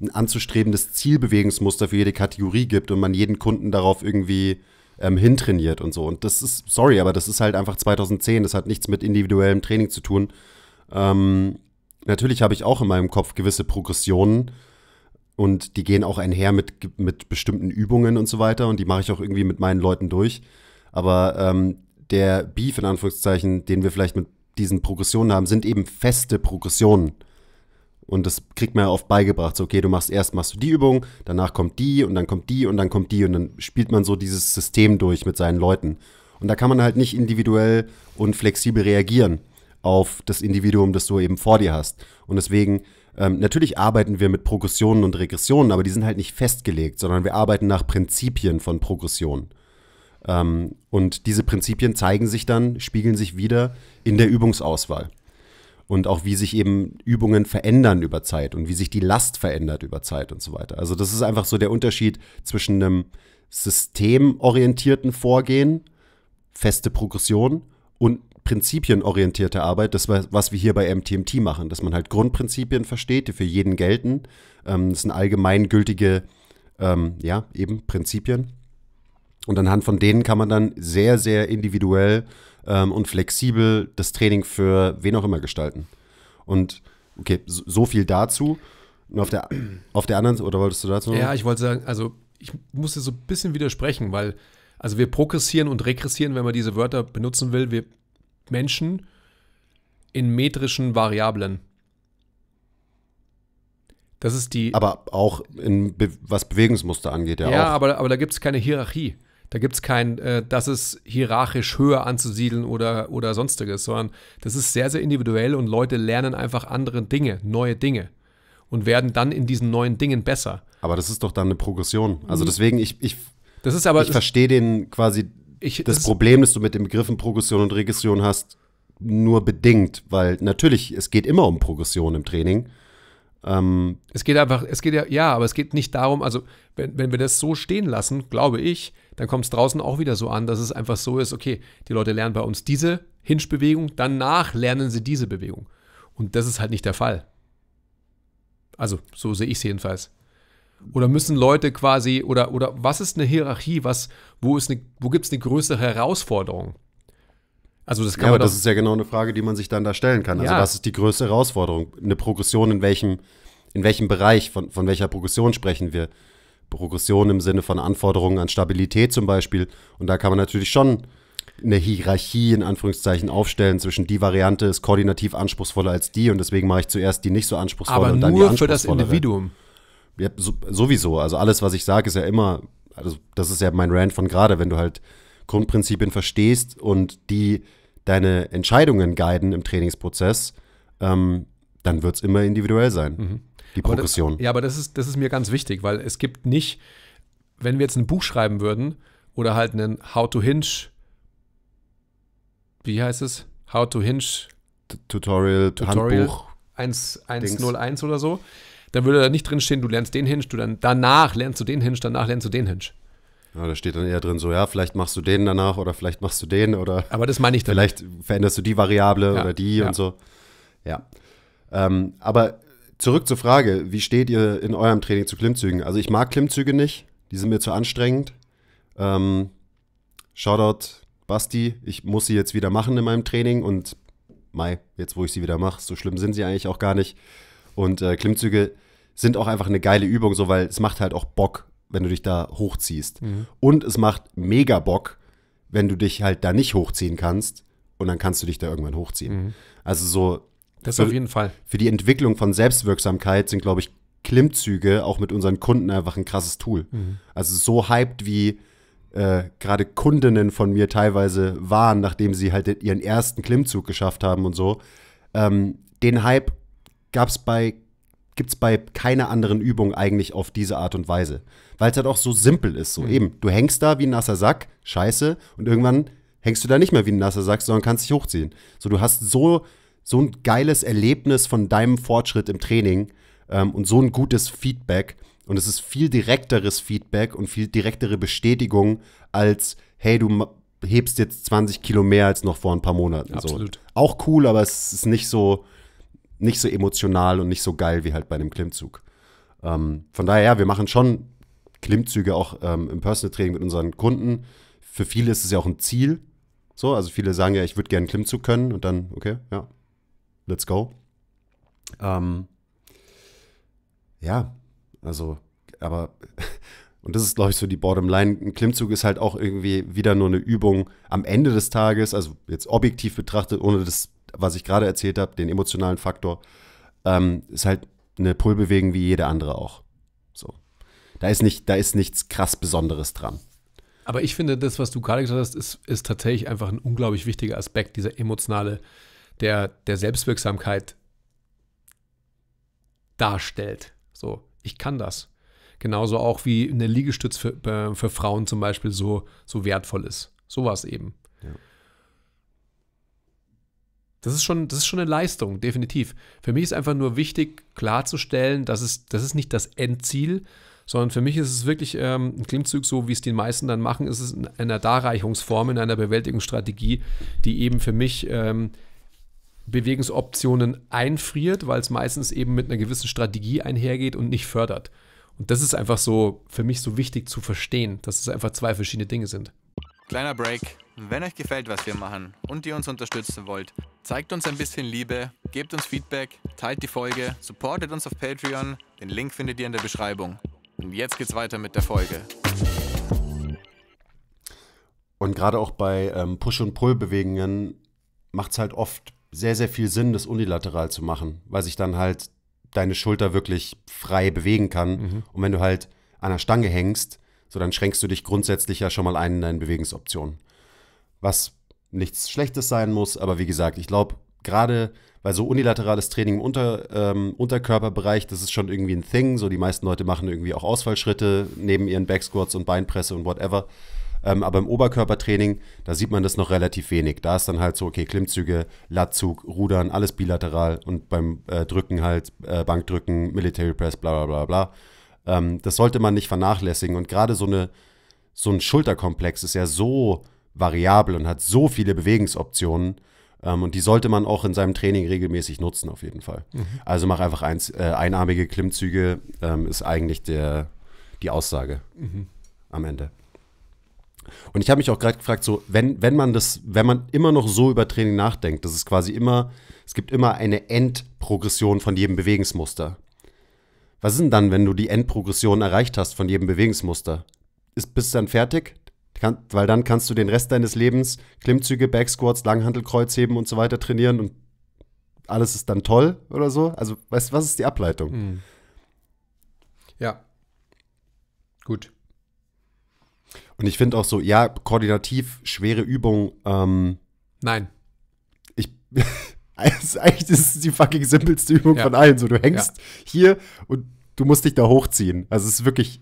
ein anzustrebendes Zielbewegungsmuster für jede Kategorie gibt und man jeden Kunden darauf irgendwie ähm, hintrainiert und so. Und das ist, sorry, aber das ist halt einfach 2010, das hat nichts mit individuellem Training zu tun. Ähm, natürlich habe ich auch in meinem Kopf gewisse Progressionen und die gehen auch einher mit, mit bestimmten Übungen und so weiter und die mache ich auch irgendwie mit meinen Leuten durch. Aber ähm, der Beef in Anführungszeichen, den wir vielleicht mit diesen Progressionen haben, sind eben feste Progressionen. Und das kriegt man ja oft beigebracht. So, okay, du machst erst machst du die Übung, danach kommt die und dann kommt die und dann kommt die und dann spielt man so dieses System durch mit seinen Leuten. Und da kann man halt nicht individuell und flexibel reagieren auf das Individuum, das du eben vor dir hast. Und deswegen, ähm, natürlich arbeiten wir mit Progressionen und Regressionen, aber die sind halt nicht festgelegt, sondern wir arbeiten nach Prinzipien von Progressionen. Ähm, und diese Prinzipien zeigen sich dann, spiegeln sich wieder in der Übungsauswahl und auch wie sich eben Übungen verändern über Zeit und wie sich die Last verändert über Zeit und so weiter. Also das ist einfach so der Unterschied zwischen einem systemorientierten Vorgehen, feste Progression und prinzipienorientierte Arbeit, das was wir hier bei MTMT machen, dass man halt Grundprinzipien versteht, die für jeden gelten. Ähm, das sind allgemeingültige, ähm, ja, eben Prinzipien. Und anhand von denen kann man dann sehr, sehr individuell ähm, und flexibel das Training für wen auch immer gestalten. Und okay, so, so viel dazu. Und auf der, auf der anderen, oder wolltest du dazu noch? Ja, ich wollte sagen, also ich muss dir so ein bisschen widersprechen, weil, also wir progressieren und regressieren, wenn man diese Wörter benutzen will, wir Menschen in metrischen Variablen. Das ist die. Aber auch in was Bewegungsmuster angeht, ja. Ja, auch. Aber, aber da gibt es keine Hierarchie. Da gibt es kein, äh, das ist hierarchisch höher anzusiedeln oder, oder sonstiges, sondern das ist sehr, sehr individuell und Leute lernen einfach andere Dinge, neue Dinge und werden dann in diesen neuen Dingen besser. Aber das ist doch dann eine Progression. Also mhm. deswegen, ich, ich, ich verstehe den quasi, ich, das, das Problem, das du mit den Begriffen Progression und Regression hast, nur bedingt, weil natürlich, es geht immer um Progression im Training. Ähm es geht einfach, es geht ja, ja, aber es geht nicht darum, also wenn, wenn wir das so stehen lassen, glaube ich, dann kommt es draußen auch wieder so an, dass es einfach so ist, okay, die Leute lernen bei uns diese Hinge-Bewegung, danach lernen sie diese Bewegung. Und das ist halt nicht der Fall. Also, so sehe ich es jedenfalls. Oder müssen Leute quasi, oder, oder was ist eine Hierarchie? Was, wo wo gibt es eine größere Herausforderung? Also das kann ja, man aber das ist ja genau eine Frage, die man sich dann da stellen kann. Also ja. was ist die größte Herausforderung? Eine Progression in welchem, in welchem Bereich, von, von welcher Progression sprechen wir? Progression im Sinne von Anforderungen an Stabilität zum Beispiel. Und da kann man natürlich schon eine Hierarchie in Anführungszeichen aufstellen zwischen die Variante ist koordinativ anspruchsvoller als die und deswegen mache ich zuerst die nicht so anspruchsvoll Aber und dann die anspruchsvollere. Aber nur für das Individuum. Ja, so, sowieso. Also alles, was ich sage, ist ja immer, also das ist ja mein Rand von gerade, wenn du halt Grundprinzipien verstehst und die deine Entscheidungen guiden im Trainingsprozess, ähm, dann wird es immer individuell sein. Mhm die Progression. Das, ja, aber das ist, das ist mir ganz wichtig, weil es gibt nicht, wenn wir jetzt ein Buch schreiben würden oder halt einen How to Hinge, wie heißt es? How to Hinge Tutorial, Tutorial Handbuch 101 oder so, dann würde da nicht drinstehen, du lernst den Hinge, du dann danach lernst du den Hinge, danach lernst du den Hinge. Ja, da steht dann eher drin so, ja, vielleicht machst du den danach oder vielleicht machst du den oder. Aber das meine ich [laughs] dann. Vielleicht veränderst du die Variable ja, oder die ja. und so. Ja. Ähm, aber zurück zur Frage, wie steht ihr in eurem Training zu Klimmzügen? Also ich mag Klimmzüge nicht, die sind mir zu anstrengend. Ähm, Shoutout Basti, ich muss sie jetzt wieder machen in meinem Training und Mai, jetzt wo ich sie wieder mache, so schlimm sind sie eigentlich auch gar nicht. Und äh, Klimmzüge sind auch einfach eine geile Übung, so weil es macht halt auch Bock, wenn du dich da hochziehst. Mhm. Und es macht mega Bock, wenn du dich halt da nicht hochziehen kannst und dann kannst du dich da irgendwann hochziehen. Mhm. Also so das für, auf jeden Fall. Für die Entwicklung von Selbstwirksamkeit sind, glaube ich, Klimmzüge auch mit unseren Kunden einfach ein krasses Tool. Mhm. Also so hyped wie äh, gerade Kundinnen von mir teilweise waren, nachdem sie halt ihren ersten Klimmzug geschafft haben und so. Ähm, den Hype gab's bei gibt es bei keiner anderen Übung eigentlich auf diese Art und Weise. Weil es halt auch so simpel ist. So mhm. eben, du hängst da wie ein nasser Sack, scheiße, und irgendwann hängst du da nicht mehr wie ein nasser Sack, sondern kannst dich hochziehen. So, du hast so so ein geiles Erlebnis von deinem Fortschritt im Training ähm, und so ein gutes Feedback. Und es ist viel direkteres Feedback und viel direktere Bestätigung als, hey, du hebst jetzt 20 Kilo mehr als noch vor ein paar Monaten. Absolut. So. Auch cool, aber es ist nicht so, nicht so emotional und nicht so geil wie halt bei einem Klimmzug. Ähm, von daher, ja, wir machen schon Klimmzüge auch ähm, im Personal Training mit unseren Kunden. Für viele ist es ja auch ein Ziel. So, also viele sagen ja, ich würde gerne Klimmzug können und dann, okay, ja, let's go. Ähm, ja, also, aber, [laughs] und das ist, glaube ich, so die Bottomline. Ein Klimmzug ist halt auch irgendwie wieder nur eine Übung am Ende des Tages, also jetzt objektiv betrachtet, ohne das, was ich gerade erzählt habe, den emotionalen Faktor, ähm, ist halt eine Pullbewegung wie jede andere auch. So. Da ist, nicht, da ist nichts krass Besonderes dran. Aber ich finde, das, was du gerade gesagt hast, ist, ist tatsächlich einfach ein unglaublich wichtiger Aspekt, dieser emotionale der, der Selbstwirksamkeit darstellt. So, ich kann das. Genauso auch wie eine Liegestütz für, äh, für Frauen zum Beispiel so, so wertvoll ist. Sowas eben. Ja. Das ist, schon, das ist schon eine Leistung, definitiv. Für mich ist einfach nur wichtig, klarzustellen, dass es, das ist nicht das Endziel, sondern für mich ist es wirklich ähm, ein Klimmzug, so wie es die meisten dann machen, ist es in einer Darreichungsform, in einer Bewältigungsstrategie, die eben für mich ähm, Bewegungsoptionen einfriert, weil es meistens eben mit einer gewissen Strategie einhergeht und nicht fördert. Und das ist einfach so für mich so wichtig zu verstehen, dass es einfach zwei verschiedene Dinge sind. Kleiner Break. Wenn euch gefällt, was wir machen und ihr uns unterstützen wollt, zeigt uns ein bisschen Liebe, gebt uns Feedback, teilt die Folge, supportet uns auf Patreon. Den Link findet ihr in der Beschreibung. Und jetzt geht's weiter mit der Folge. Und gerade auch bei ähm, Push- und Pull-Bewegungen macht es halt oft sehr, sehr viel Sinn, das unilateral zu machen, weil sich dann halt deine Schulter wirklich frei bewegen kann. Mhm. Und wenn du halt an der Stange hängst, so dann schränkst du dich grundsätzlich ja schon mal ein in deinen Bewegungsoptionen. Was nichts Schlechtes sein muss, aber wie gesagt, ich glaube, gerade weil so unilaterales Training im Unter, ähm, Unterkörperbereich, das ist schon irgendwie ein Thing. So die meisten Leute machen irgendwie auch Ausfallschritte neben ihren Backsquats und Beinpresse und whatever. Ähm, aber im Oberkörpertraining, da sieht man das noch relativ wenig. Da ist dann halt so, okay, Klimmzüge, Latzug, Rudern, alles bilateral und beim äh, Drücken halt äh, Bankdrücken, Military Press, bla bla bla bla. Ähm, das sollte man nicht vernachlässigen. Und gerade so, so ein Schulterkomplex ist ja so variabel und hat so viele Bewegungsoptionen. Ähm, und die sollte man auch in seinem Training regelmäßig nutzen, auf jeden Fall. Mhm. Also mach einfach eins, äh, einarmige Klimmzüge, ähm, ist eigentlich der, die Aussage mhm. am Ende. Und ich habe mich auch gerade gefragt, so, wenn, wenn man das, wenn man immer noch so über Training nachdenkt, dass es quasi immer, es gibt immer eine Endprogression von jedem Bewegungsmuster. Was ist denn dann, wenn du die Endprogression erreicht hast von jedem Bewegungsmuster? Ist, bist du dann fertig? Kann, weil dann kannst du den Rest deines Lebens Klimmzüge, Backsquats, Langhantel, Kreuzheben und so weiter trainieren und alles ist dann toll oder so. Also, weißt was ist die Ableitung? Mhm. Ja. Gut. Und ich finde auch so, ja, koordinativ schwere Übung. Ähm, Nein. Ich. [laughs] eigentlich ist es die fucking simpelste Übung ja. von allen. So, du hängst ja. hier und du musst dich da hochziehen. Also es ist wirklich.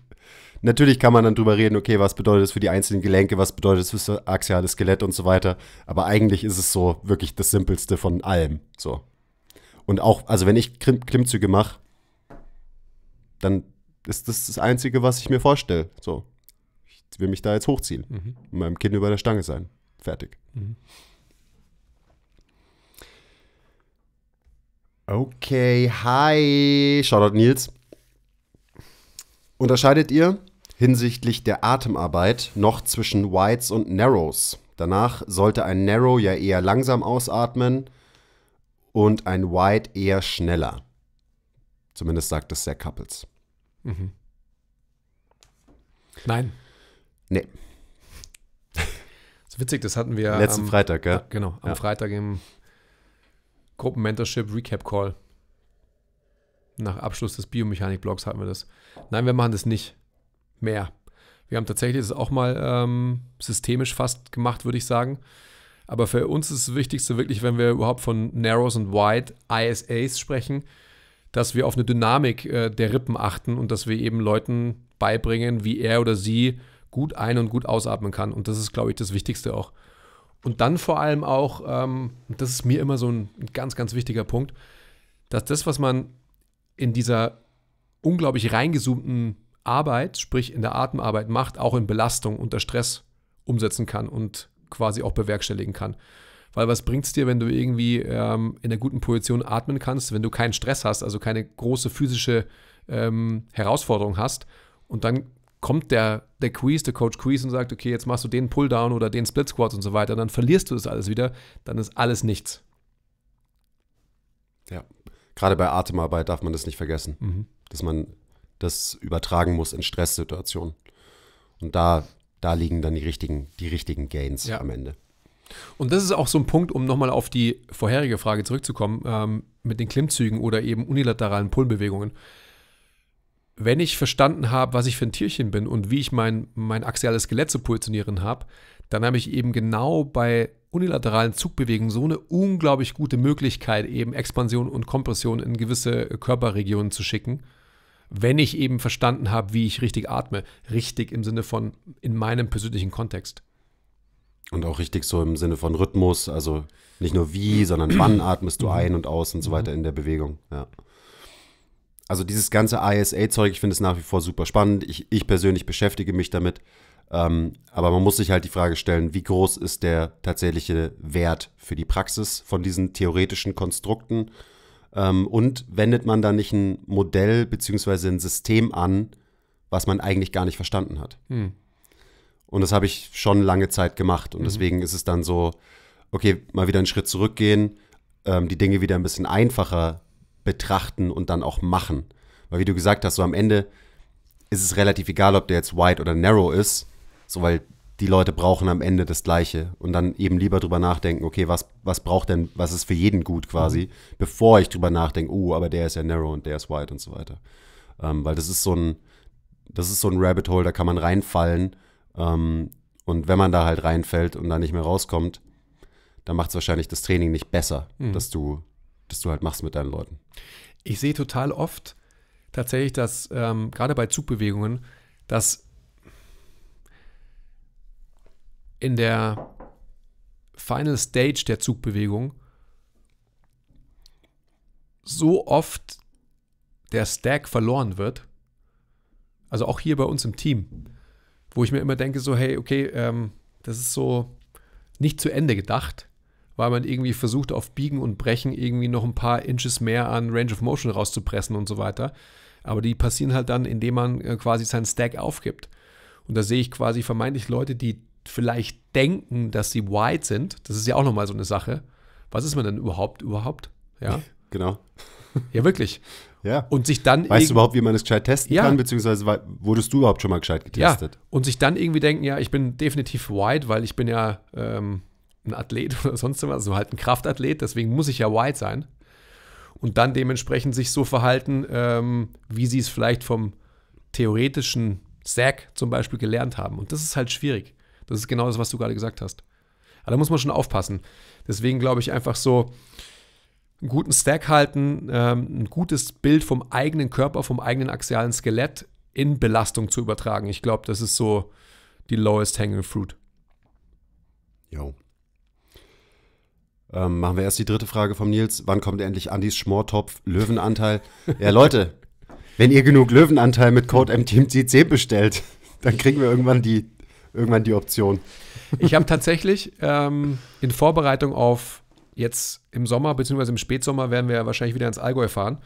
Natürlich kann man dann drüber reden, okay, was bedeutet das für die einzelnen Gelenke, was bedeutet das für das axiale Skelett und so weiter. Aber eigentlich ist es so wirklich das Simpelste von allem. So. Und auch, also wenn ich Klim Klimmzüge mache, dann ist das das Einzige, was ich mir vorstelle. So will mich da jetzt hochziehen mhm. und meinem Kind über der Stange sein. Fertig. Mhm. Okay, hi. Shoutout Nils. Unterscheidet ihr hinsichtlich der Atemarbeit noch zwischen Whites und Narrows? Danach sollte ein Narrow ja eher langsam ausatmen und ein White eher schneller. Zumindest sagt es Zach Couples. Mhm. Nein. Nee. Das ist witzig, das hatten wir. Letzten am, Freitag, gell? Genau, am ja. Freitag im Gruppenmentorship Recap Call. Nach Abschluss des Biomechanik-Blogs hatten wir das. Nein, wir machen das nicht mehr. Wir haben tatsächlich das auch mal ähm, systemisch fast gemacht, würde ich sagen. Aber für uns ist das Wichtigste wirklich, wenn wir überhaupt von Narrows und Wide ISAs sprechen, dass wir auf eine Dynamik äh, der Rippen achten und dass wir eben Leuten beibringen, wie er oder sie gut ein- und gut ausatmen kann. Und das ist, glaube ich, das Wichtigste auch. Und dann vor allem auch, ähm, das ist mir immer so ein ganz, ganz wichtiger Punkt, dass das, was man in dieser unglaublich reingezoomten Arbeit, sprich in der Atemarbeit macht, auch in Belastung unter Stress umsetzen kann und quasi auch bewerkstelligen kann. Weil was bringt es dir, wenn du irgendwie ähm, in einer guten Position atmen kannst, wenn du keinen Stress hast, also keine große physische ähm, Herausforderung hast und dann kommt der, der Quiz, der Coach Quiz und sagt, okay, jetzt machst du den Pulldown oder den Split Squat und so weiter, dann verlierst du das alles wieder, dann ist alles nichts. Ja, gerade bei Atemarbeit darf man das nicht vergessen, mhm. dass man das übertragen muss in Stresssituationen. Und da, da liegen dann die richtigen, die richtigen Gains ja. am Ende. Und das ist auch so ein Punkt, um nochmal auf die vorherige Frage zurückzukommen, ähm, mit den Klimmzügen oder eben unilateralen Pullbewegungen. bewegungen wenn ich verstanden habe, was ich für ein Tierchen bin und wie ich mein, mein axiales Skelett zu positionieren habe, dann habe ich eben genau bei unilateralen Zugbewegungen so eine unglaublich gute Möglichkeit, eben Expansion und Kompression in gewisse äh, Körperregionen zu schicken, wenn ich eben verstanden habe, wie ich richtig atme. Richtig im Sinne von in meinem persönlichen Kontext. Und auch richtig so im Sinne von Rhythmus, also nicht nur wie, sondern wann atmest du [clears throat] ein und aus und so weiter mhm. in der Bewegung. Ja also dieses ganze ISA-Zeug, ich finde es nach wie vor super spannend. Ich, ich persönlich beschäftige mich damit. Ähm, aber man muss sich halt die Frage stellen, wie groß ist der tatsächliche Wert für die Praxis von diesen theoretischen Konstrukten? Ähm, und wendet man da nicht ein Modell bzw. ein System an, was man eigentlich gar nicht verstanden hat? Hm. Und das habe ich schon lange Zeit gemacht. Und mhm. deswegen ist es dann so, okay, mal wieder einen Schritt zurückgehen, ähm, die Dinge wieder ein bisschen einfacher betrachten und dann auch machen. Weil wie du gesagt hast, so am Ende ist es relativ egal, ob der jetzt wide oder narrow ist, so weil die Leute brauchen am Ende das Gleiche und dann eben lieber drüber nachdenken, okay, was, was braucht denn, was ist für jeden gut quasi, mhm. bevor ich drüber nachdenke, oh, aber der ist ja narrow und der ist wide und so weiter. Ähm, weil das ist so ein, das ist so ein Rabbit Hole, da kann man reinfallen ähm, und wenn man da halt reinfällt und da nicht mehr rauskommt, dann macht es wahrscheinlich das Training nicht besser, mhm. dass du, dass du halt machst mit deinen Leuten ich sehe total oft tatsächlich, dass ähm, gerade bei Zugbewegungen, dass in der Final Stage der Zugbewegung so oft der Stack verloren wird. Also auch hier bei uns im Team, wo ich mir immer denke, so, hey, okay, ähm, das ist so nicht zu Ende gedacht weil man irgendwie versucht, auf Biegen und Brechen irgendwie noch ein paar Inches mehr an Range of Motion rauszupressen und so weiter. Aber die passieren halt dann, indem man äh, quasi seinen Stack aufgibt. Und da sehe ich quasi vermeintlich Leute, die vielleicht denken, dass sie wide sind. Das ist ja auch nochmal so eine Sache. Was ist man denn überhaupt, überhaupt? Ja. [laughs] Genau. Ja, wirklich. Ja. Und sich dann. Weißt du überhaupt, wie man es gescheit testen ja. kann? Beziehungsweise wurdest du überhaupt schon mal gescheit getestet? Ja. Und sich dann irgendwie denken, ja, ich bin definitiv wide, weil ich bin ja ähm, ein Athlet [laughs] oder sonst was, so also halt ein Kraftathlet, deswegen muss ich ja wide sein. Und dann dementsprechend sich so verhalten, ähm, wie sie es vielleicht vom theoretischen Sack zum Beispiel gelernt haben. Und das ist halt schwierig. Das ist genau das, was du gerade gesagt hast. Aber da muss man schon aufpassen. Deswegen glaube ich einfach so, einen guten Stack halten, ähm, ein gutes Bild vom eigenen Körper, vom eigenen axialen Skelett in Belastung zu übertragen. Ich glaube, das ist so die lowest hanging fruit. Jo. Ähm, machen wir erst die dritte Frage vom Nils. Wann kommt endlich Andys Schmortopf Löwenanteil? ja, Leute, wenn ihr genug Löwenanteil mit Code MTMCC bestellt, [laughs] dann kriegen wir irgendwann die, irgendwann die Option. Ich habe tatsächlich ähm, in Vorbereitung auf jetzt im Sommer, beziehungsweise im Spätsommer, werden wir wahrscheinlich wieder ins Allgäu fahren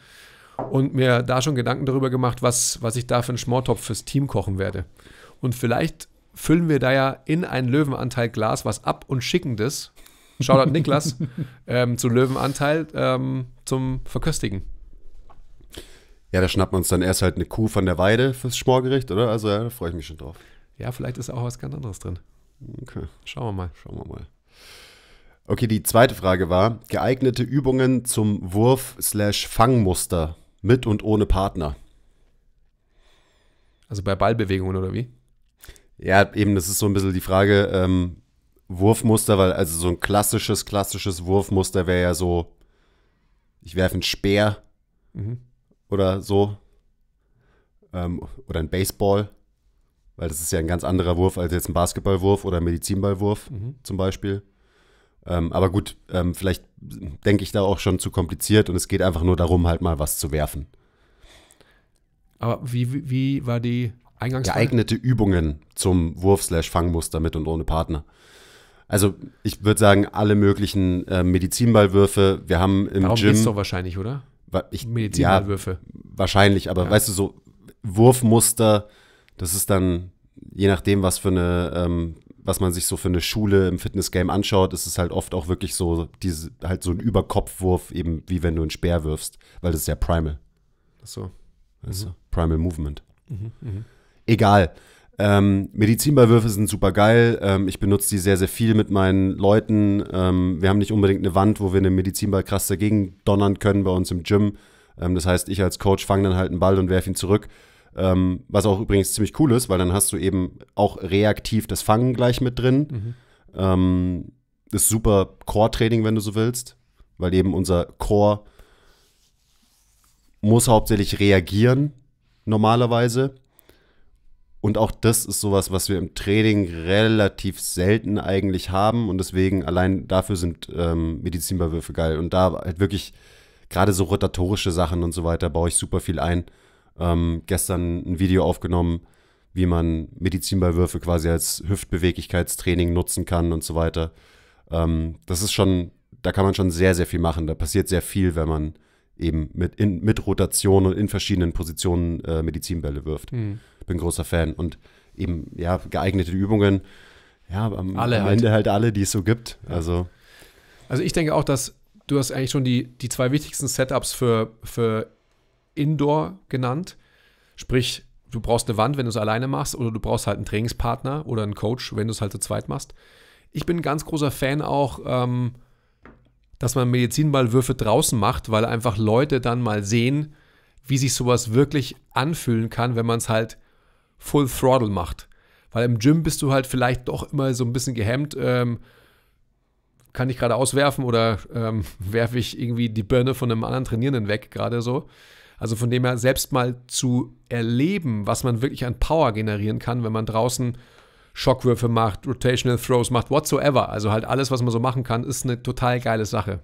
und mir da schon Gedanken darüber gemacht, was, was ich da für einen Schmortopf fürs Team kochen werde. Und vielleicht füllen wir da ja in ein Löwenanteil Glas was ab und schicken das Shoutout Niklas [laughs] ähm, zu Löwenanteil ähm, zum Verköstigen. Ja, da schnappt man uns dann erst halt eine Kuh von der Weide fürs Schmorgericht, oder? Also ja, da freue ich mich schon drauf. Ja, vielleicht ist auch was ganz anderes drin. Okay. Schauen wir mal. Schauen wir mal. Okay, die zweite Frage war: geeignete Übungen zum Wurf/Fangmuster mit und ohne Partner. Also bei Ballbewegungen oder wie? Ja, eben, das ist so ein bisschen die Frage, ähm, Wurfmuster, weil also so ein klassisches, klassisches Wurfmuster wäre ja so, ich werfe einen Speer mhm. oder so ähm, oder ein Baseball, weil das ist ja ein ganz anderer Wurf als jetzt ein Basketballwurf oder ein Medizinballwurf mhm. zum Beispiel. Ähm, aber gut, ähm, vielleicht denke ich da auch schon zu kompliziert und es geht einfach nur darum, halt mal was zu werfen. Aber wie, wie, wie war die Eingangsfrage? Geeignete Übungen zum Wurf-Fangmuster mit und ohne Partner also ich würde sagen, alle möglichen äh, Medizinballwürfe. Wir haben im Darum Gym. Darum doch wahrscheinlich, oder? Ich, Medizinballwürfe. Ja, wahrscheinlich, aber ja. weißt du, so Wurfmuster, das ist dann, je nachdem, was für eine, ähm, was man sich so für eine Schule im Fitnessgame anschaut, ist es halt oft auch wirklich so, diese, halt so ein Überkopfwurf, eben wie wenn du einen Speer wirfst, weil das ist ja Primal. Ach so. Also, Primal Movement. Mhm, mh. Egal. Ähm, Medizinbeiwürfe sind super geil. Ähm, ich benutze die sehr, sehr viel mit meinen Leuten. Ähm, wir haben nicht unbedingt eine Wand, wo wir eine Medizinball krass dagegen donnern können bei uns im Gym. Ähm, das heißt, ich als Coach fange dann halt einen Ball und werfe ihn zurück. Ähm, was auch übrigens ziemlich cool ist, weil dann hast du eben auch reaktiv das Fangen gleich mit drin. Mhm. Ähm, ist super Core-Training, wenn du so willst, weil eben unser Core muss hauptsächlich reagieren normalerweise und auch das ist sowas, was wir im Training relativ selten eigentlich haben. Und deswegen allein dafür sind ähm, Medizinballwürfe geil. Und da halt wirklich gerade so rotatorische Sachen und so weiter baue ich super viel ein. Ähm, gestern ein Video aufgenommen, wie man Medizinballwürfe quasi als Hüftbeweglichkeitstraining nutzen kann und so weiter. Ähm, das ist schon, da kann man schon sehr, sehr viel machen. Da passiert sehr viel, wenn man eben mit, in, mit Rotation und in verschiedenen Positionen äh, Medizinbälle wirft. Mhm. Bin großer Fan. Und eben, ja, geeignete Übungen, ja, am, am halt. Ende halt. halt alle, die es so gibt. Ja. Also. also ich denke auch, dass du hast eigentlich schon die, die zwei wichtigsten Setups für, für Indoor genannt. Sprich, du brauchst eine Wand, wenn du es alleine machst, oder du brauchst halt einen Trainingspartner oder einen Coach, wenn du es halt zu zweit machst. Ich bin ein ganz großer Fan auch ähm, dass man Medizinballwürfe draußen macht, weil einfach Leute dann mal sehen, wie sich sowas wirklich anfühlen kann, wenn man es halt Full Throttle macht. Weil im Gym bist du halt vielleicht doch immer so ein bisschen gehemmt. Ähm, kann ich gerade auswerfen oder ähm, [laughs] werfe ich irgendwie die Birne von einem anderen Trainierenden weg, gerade so. Also von dem her selbst mal zu erleben, was man wirklich an Power generieren kann, wenn man draußen Schockwürfe macht, Rotational Throws macht, whatsoever. Also halt alles, was man so machen kann, ist eine total geile Sache.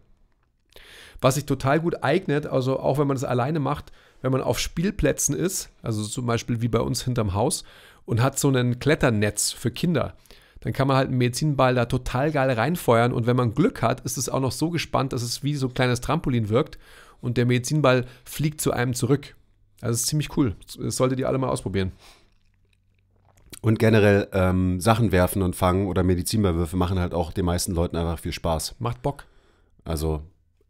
Was sich total gut eignet, also auch wenn man das alleine macht, wenn man auf Spielplätzen ist, also zum Beispiel wie bei uns hinterm Haus, und hat so ein Kletternetz für Kinder, dann kann man halt einen Medizinball da total geil reinfeuern. Und wenn man Glück hat, ist es auch noch so gespannt, dass es wie so ein kleines Trampolin wirkt und der Medizinball fliegt zu einem zurück. Also ist ziemlich cool. Das solltet ihr alle mal ausprobieren. Und generell ähm, Sachen werfen und fangen oder Medizinbewürfe machen halt auch den meisten Leuten einfach viel Spaß. Macht Bock. Also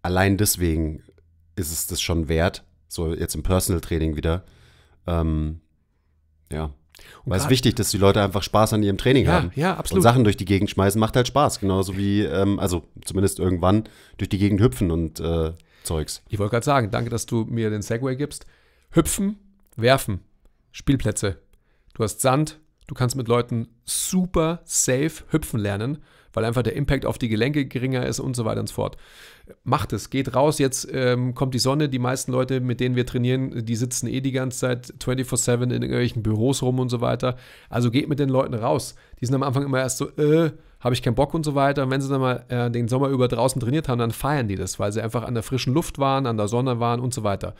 allein deswegen ist es das schon wert. So jetzt im Personal Training wieder. Ähm, ja. Und Weil es wichtig, dass die Leute einfach Spaß an ihrem Training ja, haben. Ja, absolut. Und Sachen durch die Gegend schmeißen macht halt Spaß. Genauso wie, ähm, also zumindest irgendwann durch die Gegend hüpfen und äh, Zeugs. Ich wollte gerade sagen, danke, dass du mir den Segway gibst. Hüpfen, werfen, Spielplätze. Du hast Sand, Du kannst mit Leuten super safe hüpfen lernen, weil einfach der Impact auf die Gelenke geringer ist und so weiter und so fort. Macht es, geht raus, jetzt ähm, kommt die Sonne. Die meisten Leute, mit denen wir trainieren, die sitzen eh die ganze Zeit 24-7 in irgendwelchen Büros rum und so weiter. Also geht mit den Leuten raus. Die sind am Anfang immer erst so, äh, habe ich keinen Bock und so weiter. Und wenn sie dann mal äh, den Sommer über draußen trainiert haben, dann feiern die das, weil sie einfach an der frischen Luft waren, an der Sonne waren und so weiter.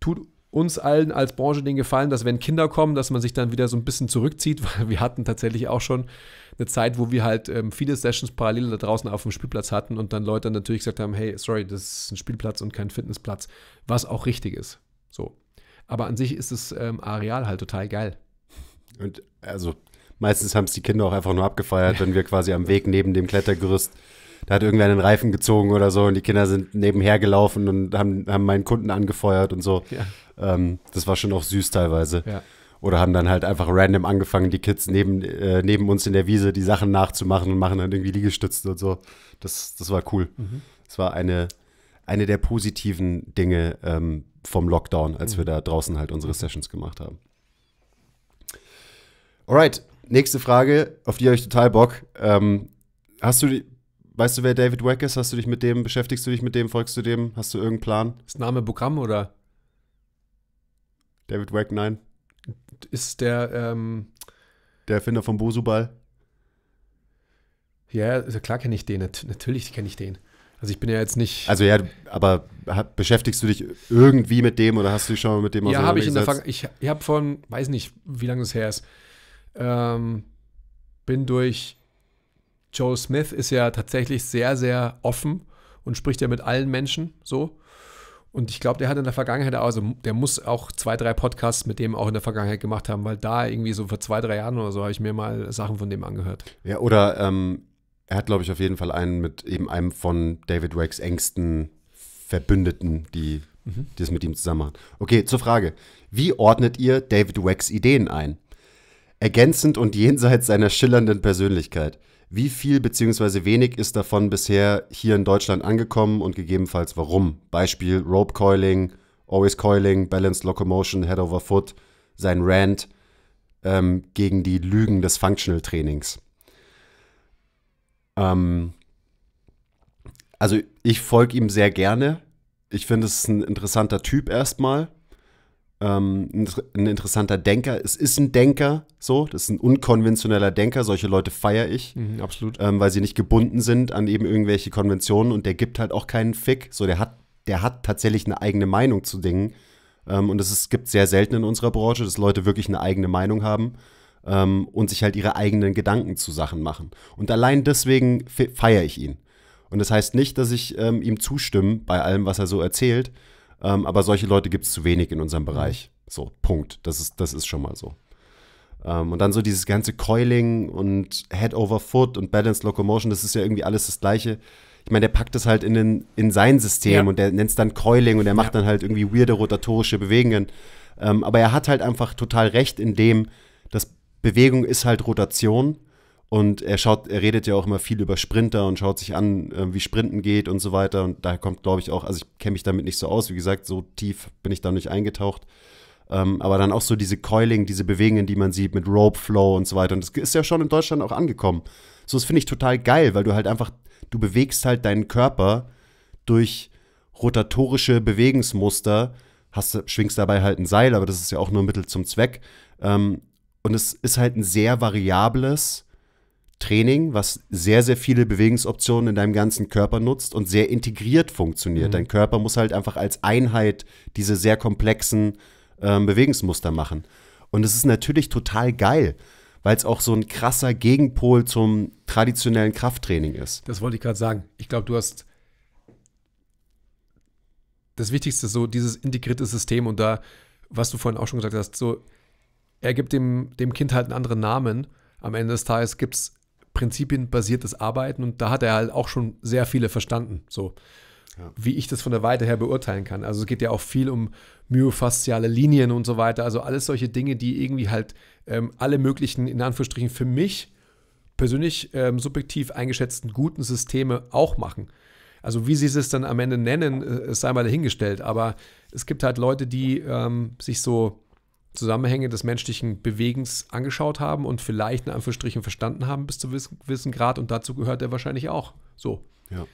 Tut uns allen als Branche den Gefallen, dass wenn Kinder kommen, dass man sich dann wieder so ein bisschen zurückzieht, [laughs] weil wir hatten tatsächlich auch schon eine Zeit, wo wir halt ähm, viele Sessions parallel da draußen auf dem Spielplatz hatten und dann Leute natürlich gesagt haben, hey, sorry, das ist ein Spielplatz und kein Fitnessplatz, was auch richtig ist. So. Aber an sich ist das ähm, Areal halt total geil. Und also meistens haben es die Kinder auch einfach nur abgefeiert, wenn wir quasi am Weg neben dem Klettergerüst da hat irgendwer einen Reifen gezogen oder so und die Kinder sind nebenher gelaufen und haben, haben meinen Kunden angefeuert und so. Ja. Ähm, das war schon auch süß teilweise. Ja. Oder haben dann halt einfach random angefangen, die Kids neben, äh, neben uns in der Wiese die Sachen nachzumachen und machen dann irgendwie Liegestützen und so. Das, das war cool. Mhm. Das war eine, eine der positiven Dinge ähm, vom Lockdown, als mhm. wir da draußen halt unsere Sessions gemacht haben. Alright, nächste Frage, auf die habe ich total Bock. Ähm, hast du die, Weißt du, wer David Wack ist? Hast du dich mit dem, beschäftigst du dich mit dem, folgst du dem? Hast du irgendeinen Plan? Ist Name Programm oder? David Wack, nein. Ist der, ähm Der Erfinder vom Bosuball. Ja, also klar kenne ich den, natürlich kenne ich den. Also ich bin ja jetzt nicht. Also ja, aber beschäftigst du dich irgendwie mit dem oder hast du dich schon mal mit dem ja, habe ich in der Vergangenheit. Ich, ich habe von, weiß nicht, wie lange das her ist, ähm, bin durch Joel Smith ist ja tatsächlich sehr, sehr offen und spricht ja mit allen Menschen so. Und ich glaube, der hat in der Vergangenheit, also der muss auch zwei, drei Podcasts mit dem auch in der Vergangenheit gemacht haben, weil da irgendwie so vor zwei, drei Jahren oder so habe ich mir mal Sachen von dem angehört. Ja, oder ähm, er hat, glaube ich, auf jeden Fall einen mit eben einem von David Wakes engsten Verbündeten, die, mhm. die das mit ihm zusammen machen. Okay, zur Frage. Wie ordnet ihr David Wakes Ideen ein? Ergänzend und jenseits seiner schillernden Persönlichkeit. Wie viel bzw. wenig ist davon bisher hier in Deutschland angekommen und gegebenenfalls warum? Beispiel Rope Coiling, Always Coiling, Balanced Locomotion, Head over Foot, sein Rant ähm, gegen die Lügen des Functional Trainings. Ähm, also ich folge ihm sehr gerne. Ich finde es ein interessanter Typ erstmal ähm, ein interessanter Denker. Es ist ein Denker, so, das ist ein unkonventioneller Denker. Solche Leute feiere ich, mhm, absolut, ähm, weil sie nicht gebunden sind an eben irgendwelche Konventionen und der gibt halt auch keinen Fick. So, der hat, der hat tatsächlich eine eigene Meinung zu Dingen ähm, und es gibt sehr selten in unserer Branche, dass Leute wirklich eine eigene Meinung haben ähm, und sich halt ihre eigenen Gedanken zu Sachen machen. Und allein deswegen feiere ich ihn. Und das heißt nicht, dass ich ähm, ihm zustimme bei allem, was er so erzählt ähm, aber solche Leute gibt es zu wenig in unserem Bereich. So, Punkt. Das ist, das ist schon mal so. Um, ähm, und dann so dieses ganze Coiling und Head over Foot und Balanced Locomotion, das ist ja irgendwie alles das Gleiche. Ich meine, der packt das halt in, den, in sein System ja. und der nennt es dann Coiling und er macht ja. dann halt irgendwie weirde rotatorische Bewegungen. Um, ähm, aber er hat halt einfach total recht in dem, dass Bewegung ist halt Rotation und er schaut, er redet ja auch immer viel über Sprinter und schaut sich an, äh, wie Sprinten geht und so weiter. Und daher kommt, glaube ich, auch, also ich kenne mich damit nicht so aus, wie gesagt, so tief bin ich da nicht eingetaucht. Ähm, aber dann auch so diese Coiling, diese Bewegungen, die man sieht mit Rope Flow und so weiter. Und das ist ja schon in Deutschland auch angekommen. So, das finde ich total geil, weil du halt einfach, du bewegst halt deinen Körper durch rotatorische Bewegungsmuster, hast, schwingst dabei halt ein Seil, aber das ist ja auch nur Mittel zum Zweck. Ähm, und es ist halt ein sehr variables, Training, was sehr, sehr viele Bewegungsoptionen in deinem ganzen Körper nutzt und sehr integriert funktioniert. Mhm. Dein Körper muss halt einfach als Einheit diese sehr komplexen ähm, Bewegungsmuster machen. Und es ist natürlich total geil, weil es auch so ein krasser Gegenpol zum traditionellen Krafttraining ist. Das wollte ich gerade sagen. Ich glaube, du hast das Wichtigste, so dieses integrierte System und da, was du vorhin auch schon gesagt hast, so, er gibt dem, dem Kind halt einen anderen Namen. Am Ende des Tages gibt es prinzipienbasiertes Arbeiten und da hat er halt auch schon sehr viele verstanden, so ja. wie ich das von der Weite her beurteilen kann. Also es geht ja auch viel um myofasziale Linien und so weiter, also alles solche Dinge, die irgendwie halt ähm, alle möglichen, in Anführungsstrichen, für mich persönlich ähm, subjektiv eingeschätzten guten Systeme auch machen. Also wie sie es dann am Ende nennen, äh, es sei mal dahingestellt. Aber es gibt halt Leute, die ähm, sich so Zusammenhänge des menschlichen Bewegens angeschaut haben und vielleicht in Anführungsstrichen verstanden haben bis zu einem gewissen Grad und dazu gehört er wahrscheinlich auch. So. Ja.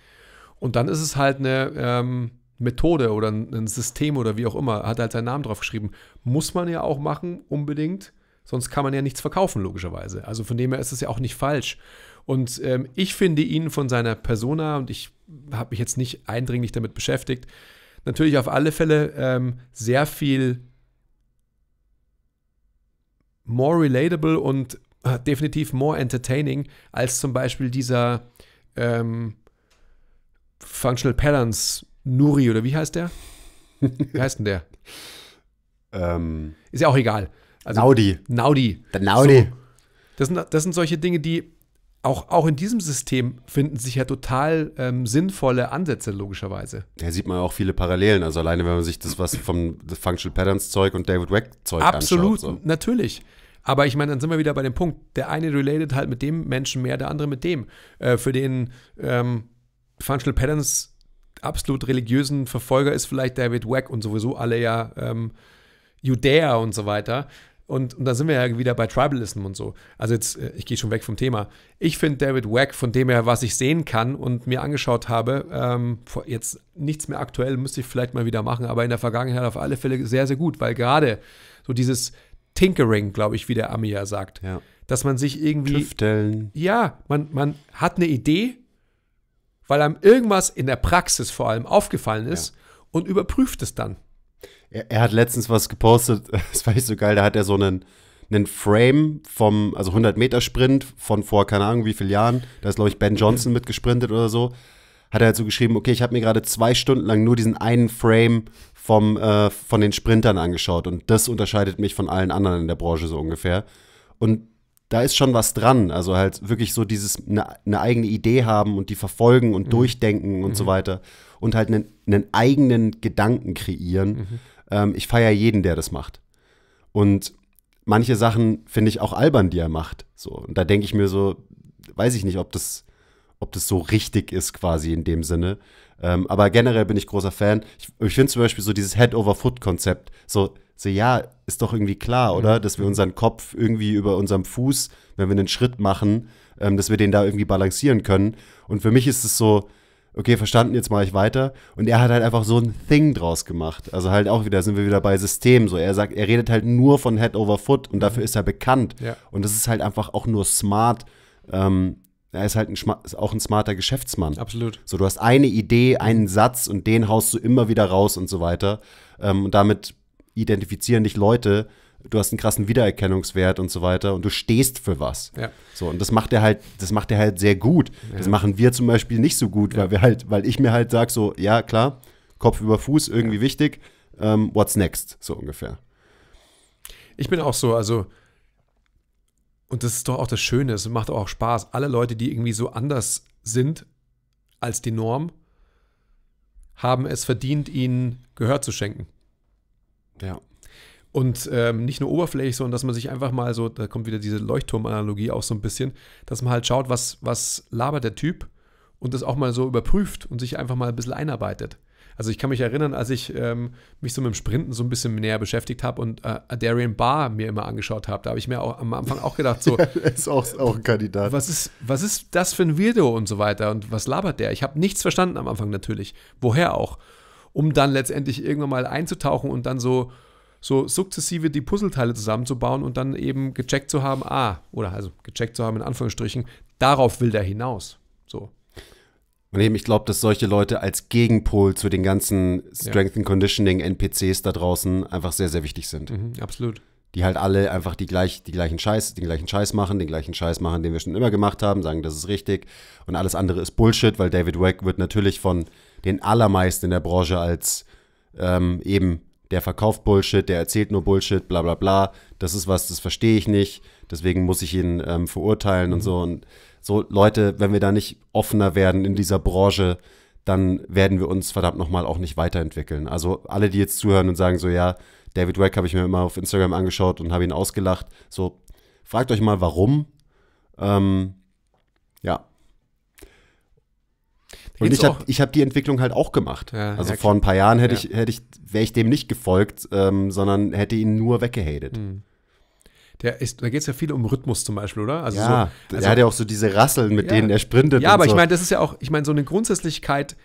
Und dann ist es halt eine ähm, Methode oder ein System oder wie auch immer, hat halt seinen Namen drauf geschrieben. Muss man ja auch machen, unbedingt, sonst kann man ja nichts verkaufen, logischerweise. Also von dem her ist es ja auch nicht falsch. Und ähm, ich finde ihn von seiner Persona, und ich habe mich jetzt nicht eindringlich damit beschäftigt, natürlich auf alle Fälle ähm, sehr viel more relatable und äh, definitiv more entertaining als zum Beispiel dieser ähm, Functional Patterns Nuri oder wie heißt der? Wie heißt denn der? [laughs] ähm, Ist ja auch egal. Also, Naudi. Naudi. Der Naudi. So, das, sind, das sind solche Dinge, die auch, auch in diesem System finden sich ja total ähm, sinnvolle Ansätze, logischerweise. Da sieht man auch viele Parallelen. Also alleine, wenn man sich das was vom The Functional Patterns Zeug und David Wack Zeug Absolut, anschaut. Absolut, natürlich. Aber ich meine, dann sind wir wieder bei dem Punkt, der eine related halt mit dem Menschen mehr, der andere mit dem. Äh, für den ähm, Functional Patterns absolut religiösen Verfolger ist vielleicht David Wack und sowieso alle ja ähm, Judäa und so weiter. Und, und da sind wir ja wieder bei Tribalism und so. Also jetzt, äh, ich gehe schon weg vom Thema. Ich finde David Wack, von dem her, was ich sehen kann und mir angeschaut habe, ähm, jetzt nichts mehr aktuell, müsste ich vielleicht mal wieder machen, aber in der Vergangenheit auf alle Fälle sehr, sehr gut, weil gerade so dieses Tinkering, glaube ich, wie der Ami ja sagt, ja. dass man sich irgendwie. Tüfteln. Ja, man, man hat eine Idee, weil einem irgendwas in der Praxis vor allem aufgefallen ist ja. und überprüft es dann. Er, er, hat letztens was gepostet, [laughs] das fand ich so geil, da hat er so einen, einen Frame vom, also 100-Meter-Sprint von vor, keine Ahnung, wie vielen Jahren, da ist, glaube ich, Ben Johnson mitgesprintet oder so, hat er halt so geschrieben, okay, ich habe mir gerade zwei Stunden lang nur diesen einen Frame vom, äh, von den Sprintern angeschaut und das unterscheidet mich von allen anderen in der Branche so ungefähr. Und da ist schon was dran. Also halt wirklich so dieses eine ne eigene Idee haben und die verfolgen und mhm. durchdenken und mhm. so weiter. Und halt einen, ne eigenen Gedanken kreieren. Mhm. Ähm, ich feiere jeden, der das macht. Und manche Sachen finde ich auch albern, die er macht. So, und da denke ich mir so, weiß ich nicht, ob das, ob das so richtig ist, quasi in dem Sinne. Ähm, aber generell bin ich großer Fan. Ich, ich finde zum Beispiel so dieses Head-over-Foot-Konzept. So, so, ja, ist doch irgendwie klar, oder? Mhm. Dass wir unseren Kopf irgendwie über unserem Fuß, wenn wir einen Schritt machen, ähm, dass wir den da irgendwie balancieren können. Und für mich ist es so, okay, verstanden, jetzt mache ich weiter. Und er hat halt einfach so ein Thing draus gemacht. Also halt auch wieder, sind wir wieder bei System. So, er sagt, er redet halt nur von Head over Foot und dafür mhm. ist er bekannt. Ja. Und das ist halt einfach auch nur smart. Ähm, er ist halt ein, ist auch ein smarter Geschäftsmann. Absolut. So, du hast eine Idee, einen Satz und den haust du immer wieder raus und so weiter. Ähm, und damit identifizieren dich Leute, du hast einen krassen Wiedererkennungswert und so weiter und du stehst für was. Ja. So, und das macht er halt, das macht er halt sehr gut. Ja. Das machen wir zum Beispiel nicht so gut, ja. weil wir halt, weil ich mir halt sage, so, ja, klar, Kopf über Fuß, irgendwie wichtig, ähm, what's next? So ungefähr. Ich bin auch so, also, und das ist doch auch das Schöne, es macht auch Spaß. Alle Leute, die irgendwie so anders sind als die Norm, haben es verdient, ihnen Gehör zu schenken. Ja. Und ähm, nicht nur oberflächlich, sondern dass man sich einfach mal so, da kommt wieder diese Leuchtturmanalogie auch so ein bisschen, dass man halt schaut, was, was labert der Typ und das auch mal so überprüft und sich einfach mal ein bisschen einarbeitet. Also ich kann mich erinnern, als ich ähm, mich so mit dem Sprinten so ein bisschen näher beschäftigt habe und äh, Darian Barr mir immer angeschaut habe, da habe ich mir auch am Anfang auch gedacht, so [laughs] ja, ist auch, auch ein Kandidat. Was ist, was ist das für ein Weirdo und so weiter und was labert der? Ich habe nichts verstanden am Anfang natürlich, woher auch, um dann letztendlich irgendwann mal einzutauchen und dann so so sukzessive die Puzzleteile zusammenzubauen und dann eben gecheckt zu haben, ah, oder also gecheckt zu haben in Anführungsstrichen, darauf will der hinaus. So. Und eben, ich glaube, dass solche Leute als Gegenpol zu den ganzen Strength and Conditioning NPCs da draußen einfach sehr, sehr wichtig sind. Mhm, absolut. Die halt alle einfach die, gleich, die gleichen Scheiß, den gleichen Scheiß machen, den gleichen Scheiß machen, den wir schon immer gemacht haben, sagen, das ist richtig und alles andere ist Bullshit, weil David Wack wird natürlich von den allermeisten in der Branche als ähm, eben der verkauft Bullshit, der erzählt nur Bullshit, bla bla bla, das ist was, das verstehe ich nicht, deswegen muss ich ihn ähm, verurteilen mhm. und so. Und so, Leute, wenn wir da nicht offener werden in dieser Branche, dann werden wir uns verdammt nochmal auch nicht weiterentwickeln. Also alle, die jetzt zuhören und sagen so, ja, David Wake habe ich mir immer auf Instagram angeschaut und habe ihn ausgelacht, so, fragt euch mal, warum. Ähm, ja, und ich habe hab die Entwicklung halt auch gemacht. Ja, also ja, vor ein paar Jahren hätte ja. ich, hätte ich, wäre ich dem nicht gefolgt, ähm, sondern hätte ihn nur weggehatet. Hm. Der ist, da geht es ja viel um Rhythmus zum Beispiel, oder? Also ja, so, also, er hat ja auch so diese Rasseln, mit denen er sprintet. Ja, aber so. ich meine, das ist ja auch, ich meine, so eine Grundsätzlichkeit,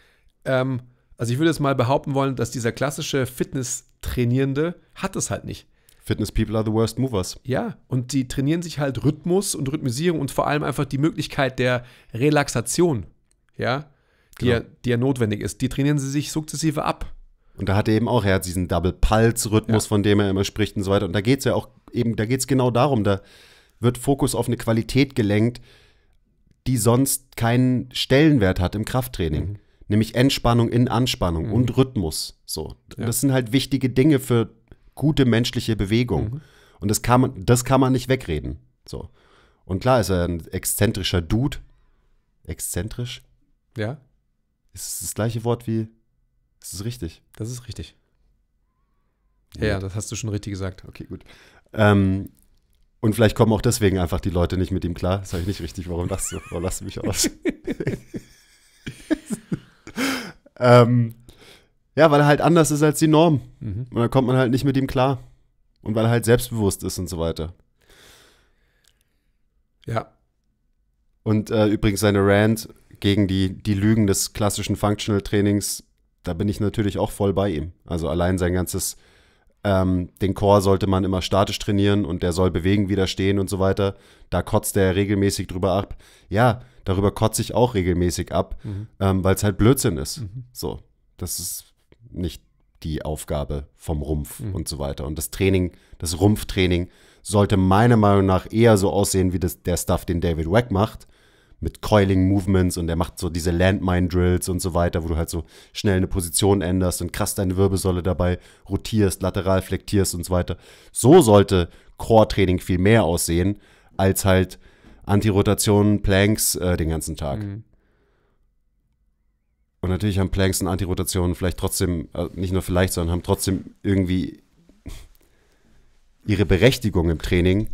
ähm, also ich würde jetzt mal behaupten wollen, dass dieser klassische Fitness-Trainierende hat es halt nicht. Fitness People are the worst movers. Ja, und die trainieren sich halt Rhythmus und Rhythmisierung und vor allem einfach die Möglichkeit der Relaxation. Ja, die, genau. ja, die ja notwendig ist, die trainieren sie sich sukzessive ab. Und da hat er eben auch, er hat diesen Double-Pulse-Rhythmus, ja. von dem er immer spricht und so weiter. Und da geht es ja auch eben, da geht es genau darum, da wird Fokus auf eine Qualität gelenkt, die sonst keinen Stellenwert hat im Krafttraining. Mhm. Nämlich Entspannung in Anspannung mhm. und Rhythmus. So. Ja. Das sind halt wichtige Dinge für gute menschliche Bewegung. Mhm. Und das kann, man, das kann man nicht wegreden. So. Und klar ist er ein exzentrischer Dude. Exzentrisch? Ja. Ist das gleiche Wort wie. Ist es richtig? Das ist richtig. Ja, ja, das hast du schon richtig gesagt. Okay, gut. Ähm, und vielleicht kommen auch deswegen einfach die Leute nicht mit ihm klar. Das habe ich nicht richtig. Warum lachst du? Warum lachst du mich aus? [laughs] ähm, ja, weil er halt anders ist als die Norm. Mhm. Und dann kommt man halt nicht mit ihm klar. Und weil er halt selbstbewusst ist und so weiter. Ja. Und äh, übrigens seine Rant gegen die, die Lügen des klassischen Functional Trainings, da bin ich natürlich auch voll bei ihm. Also allein sein ganzes, ähm, den Chor sollte man immer statisch trainieren und der soll bewegen, widerstehen und so weiter. Da kotzt er regelmäßig drüber ab. Ja, darüber kotze ich auch regelmäßig ab, mhm. ähm, weil es halt Blödsinn ist. Mhm. So, das ist nicht die Aufgabe vom Rumpf mhm. und so weiter. Und das Training, das Rumpftraining sollte meiner Meinung nach eher so aussehen wie das, der Stuff, den David Wack macht, mit Coiling Movements und er macht so diese Landmine Drills und so weiter, wo du halt so schnell eine Position änderst und krass deine Wirbelsäule dabei rotierst, lateral flektierst und so weiter. So sollte Core Training viel mehr aussehen als halt Antirotationen, Planks äh, den ganzen Tag. Mhm. Und natürlich haben Planks und Antirotationen vielleicht trotzdem, also nicht nur vielleicht, sondern haben trotzdem irgendwie ihre Berechtigung im Training,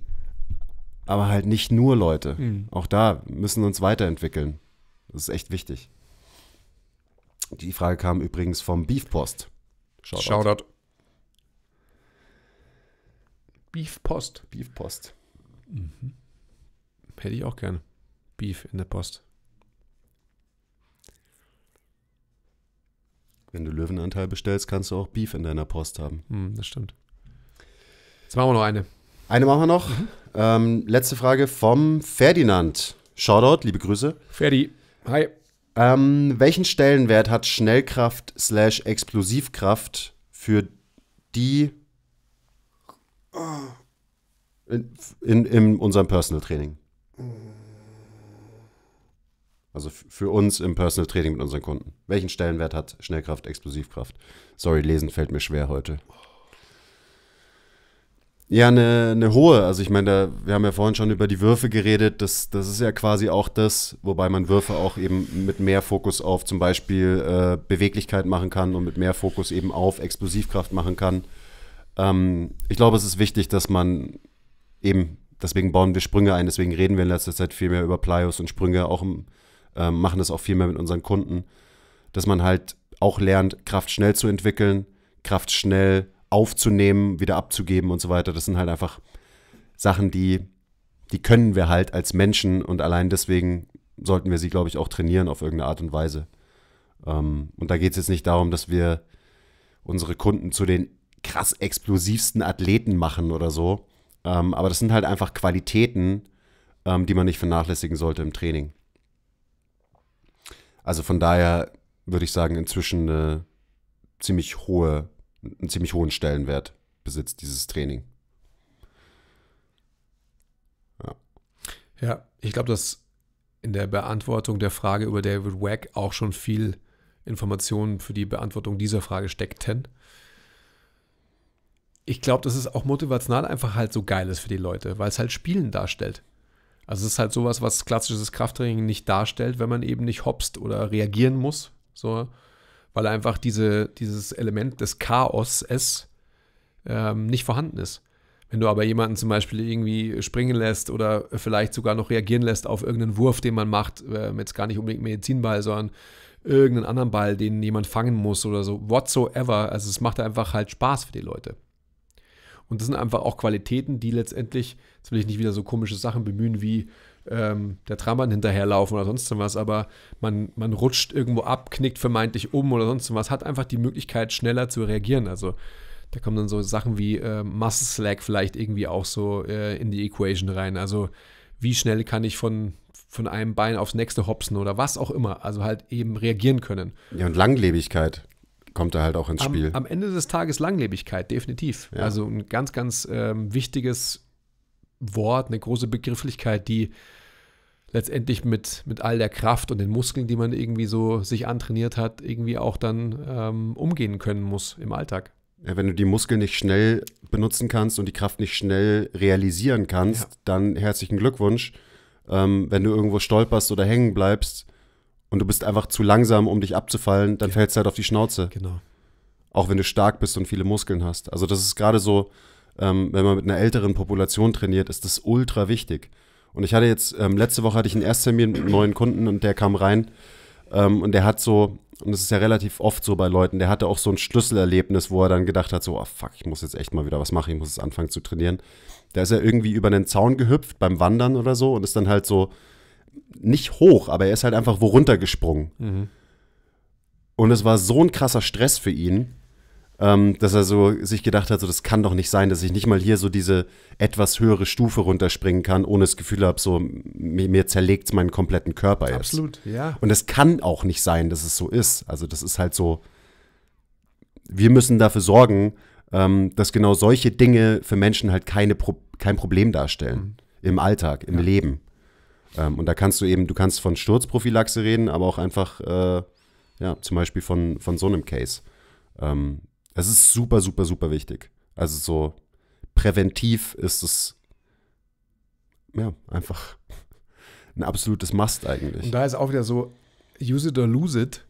aber halt nicht nur Leute. Mhm. Auch da müssen wir uns weiterentwickeln. Das ist echt wichtig. Die Frage kam übrigens vom Beefpost. Shoutout. Shoutout. Beefpost. Beefpost. Mhm. Hätte ich auch gerne. Beef in der Post. Wenn du Löwenanteil bestellst, kannst du auch Beef in deiner Post haben. Mhm, das stimmt. Jetzt machen wir noch eine. Eine machen wir noch. Mhm. Ähm, letzte Frage vom Ferdinand. Shoutout, liebe Grüße. Ferdi, hi. Ähm, welchen Stellenwert hat Schnellkraft slash Explosivkraft für die in, in, in unserem Personal Training? Also für uns im Personal Training mit unseren Kunden. Welchen Stellenwert hat Schnellkraft, Explosivkraft? Sorry, lesen fällt mir schwer heute ja eine, eine hohe. Also ich meine, wir haben ja vorhin schon über die Würfe geredet. Das, das ist ja quasi auch das, wobei man Würfe auch eben mit mehr Fokus auf zum Beispiel äh, Beweglichkeit machen kann und mit mehr Fokus eben auf Explosivkraft machen kann. Ähm, ich glaube, es ist wichtig, dass man eben, deswegen bauen wir Sprünge ein, deswegen reden wir in letzter Zeit viel mehr über Plyos und Sprünge, auch im, äh, machen das auch viel mehr mit unseren Kunden, dass man halt auch lernt, Kraft schnell zu entwickeln, Kraft schnell zu aufzunehmen, wieder abzugeben und so weiter. Das sind halt einfach Sachen, die, die können wir halt als Menschen und allein deswegen sollten wir sie, glaube ich, auch trainieren auf irgendeine Art und Weise. Ähm, und da geht es jetzt nicht darum, dass wir unsere Kunden zu den krass explosivsten Athleten machen oder so. Ähm, aber das sind halt einfach Qualitäten, ähm, die man nicht vernachlässigen sollte im Training. Also von daher würde ich sagen, inzwischen eine ziemlich hohe einen ziemlich hohen Stellenwert besitzt, dieses Training. Ja, ja ich glaube, dass in der Beantwortung der Frage über David Wack auch schon viel Informationen für die Beantwortung dieser Frage steckten. Ich glaube, dass es auch motivational einfach halt so geil ist für die Leute, weil es halt Spielen darstellt. Also es ist halt sowas, was klassisches Krafttraining nicht darstellt, wenn man eben nicht hopst oder reagieren muss, so, weil einfach diese, dieses Element des Chaos es ähm, nicht vorhanden ist. Wenn du aber jemanden zum Beispiel irgendwie springen lässt oder vielleicht sogar noch reagieren lässt auf irgendeinen Wurf, den man macht, äh, jetzt gar nicht unbedingt Medizinball, sondern irgendeinen anderen Ball, den jemand fangen muss oder so, whatsoever. Also es macht einfach halt Spaß für die Leute. Und das sind einfach auch Qualitäten, die letztendlich, jetzt will ich nicht wieder so komische Sachen bemühen wie ähm, der Trambahn hinterherlaufen oder sonst was, aber man, man rutscht irgendwo ab, knickt vermeintlich um oder sonst was, hat einfach die Möglichkeit, schneller zu reagieren. Also da kommen dann so Sachen wie äh, Muscle Slack vielleicht irgendwie auch so äh, in die Equation rein. Also wie schnell kann ich von, von einem Bein aufs nächste hopsen oder was auch immer. Also halt eben reagieren können. Ja, und Langlebigkeit kommt da halt auch ins am, Spiel. Am Ende des Tages Langlebigkeit, definitiv. Ja. Also ein ganz, ganz ähm, wichtiges Wort, eine große Begrifflichkeit, die letztendlich mit, mit all der Kraft und den Muskeln, die man irgendwie so sich antrainiert hat, irgendwie auch dann ähm, umgehen können muss im Alltag. Ja, wenn du die Muskeln nicht schnell benutzen kannst und die Kraft nicht schnell realisieren kannst, ja. dann herzlichen Glückwunsch. Ähm, wenn du irgendwo stolperst oder hängen bleibst und du bist einfach zu langsam, um dich abzufallen, dann ja. fällst du halt auf die Schnauze. Genau. Auch wenn du stark bist und viele Muskeln hast. Also das ist gerade so, ähm, wenn man mit einer älteren Population trainiert, ist das ultra wichtig. Und ich hatte jetzt, ähm, letzte Woche hatte ich einen Ersttermin mit einem neuen Kunden und der kam rein ähm, und der hat so, und das ist ja relativ oft so bei Leuten, der hatte auch so ein Schlüsselerlebnis, wo er dann gedacht hat, so, oh fuck, ich muss jetzt echt mal wieder was machen, ich muss jetzt anfangen zu trainieren. Da ist er irgendwie über einen Zaun gehüpft beim Wandern oder so und ist dann halt so, nicht hoch, aber er ist halt einfach wo runtergesprungen. Mhm. Und es war so ein krasser Stress für ihn, ähm, dass er so sich gedacht hat, so das kann doch nicht sein, dass ich nicht mal hier so diese etwas höhere Stufe runterspringen kann, ohne das Gefühl habe, so mir, mir zerlegt meinen kompletten Körper jetzt. Absolut, ja. Und es kann auch nicht sein, dass es so ist. Also das ist halt so, wir müssen dafür sorgen, ähm, dass genau solche Dinge für Menschen halt keine Pro kein Problem darstellen. Mhm. Im Alltag, im ja. Leben. Ähm, und da kannst du eben, du kannst von Sturzprophylaxe reden, aber auch einfach, äh, ja, zum Beispiel von, von so einem Case. Ähm, es ist super, super, super wichtig. Also so präventiv ist es ja einfach ein absolutes Must eigentlich. Und da ist auch wieder so, use it or lose it.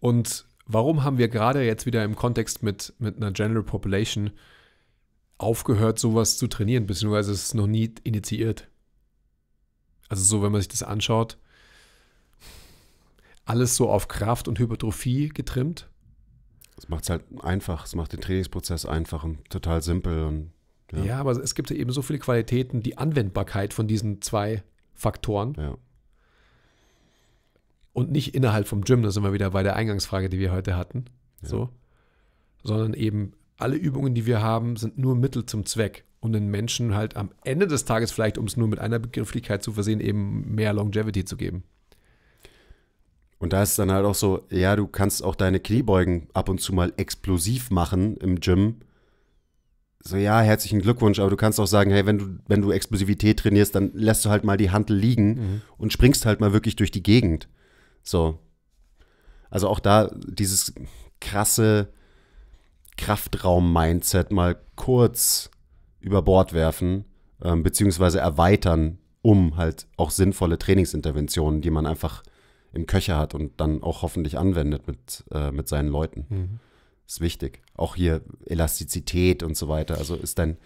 Und warum haben wir gerade jetzt wieder im Kontext mit, mit einer General Population aufgehört, sowas zu trainieren, beziehungsweise es ist noch nie initiiert? Also so, wenn man sich das anschaut, alles so auf Kraft und Hypertrophie getrimmt. Es macht es halt einfach, es macht den Trainingsprozess einfach und total simpel. Und, ja. ja. aber es gibt eben so viele Qualitäten, die Anwendbarkeit von diesen zwei Faktoren. Ja. Und nicht innerhalb vom Gym, das sind wir wieder bei der Eingangsfrage, die wir heute hatten. Ja. So. Sondern eben alle Übungen, die wir haben, sind nur Mittel zum Zweck, um den Menschen halt am Ende des Tages vielleicht, um es nur mit einer Begrifflichkeit zu versehen, eben mehr Longevity zu geben. Und da ist dann halt auch so, ja, du kannst auch deine Kniebeugen ab und zu mal explosiv machen im Gym. So, ja, herzlichen Glückwunsch, aber du kannst auch sagen, hey, wenn du, wenn du Explosivität trainierst, dann lässt du halt mal die Handel liegen mhm. und springst halt mal wirklich durch die Gegend. So. Also auch da dieses krasse Kraftraum-Mindset mal kurz über Bord werfen, ähm, beziehungsweise erweitern, um halt auch sinnvolle Trainingsinterventionen, die man einfach im Köcher hat und dann auch hoffentlich anwendet mit, äh, mit seinen Leuten. Mhm. Ist wichtig. Auch hier Elastizität und so weiter. Also ist dein,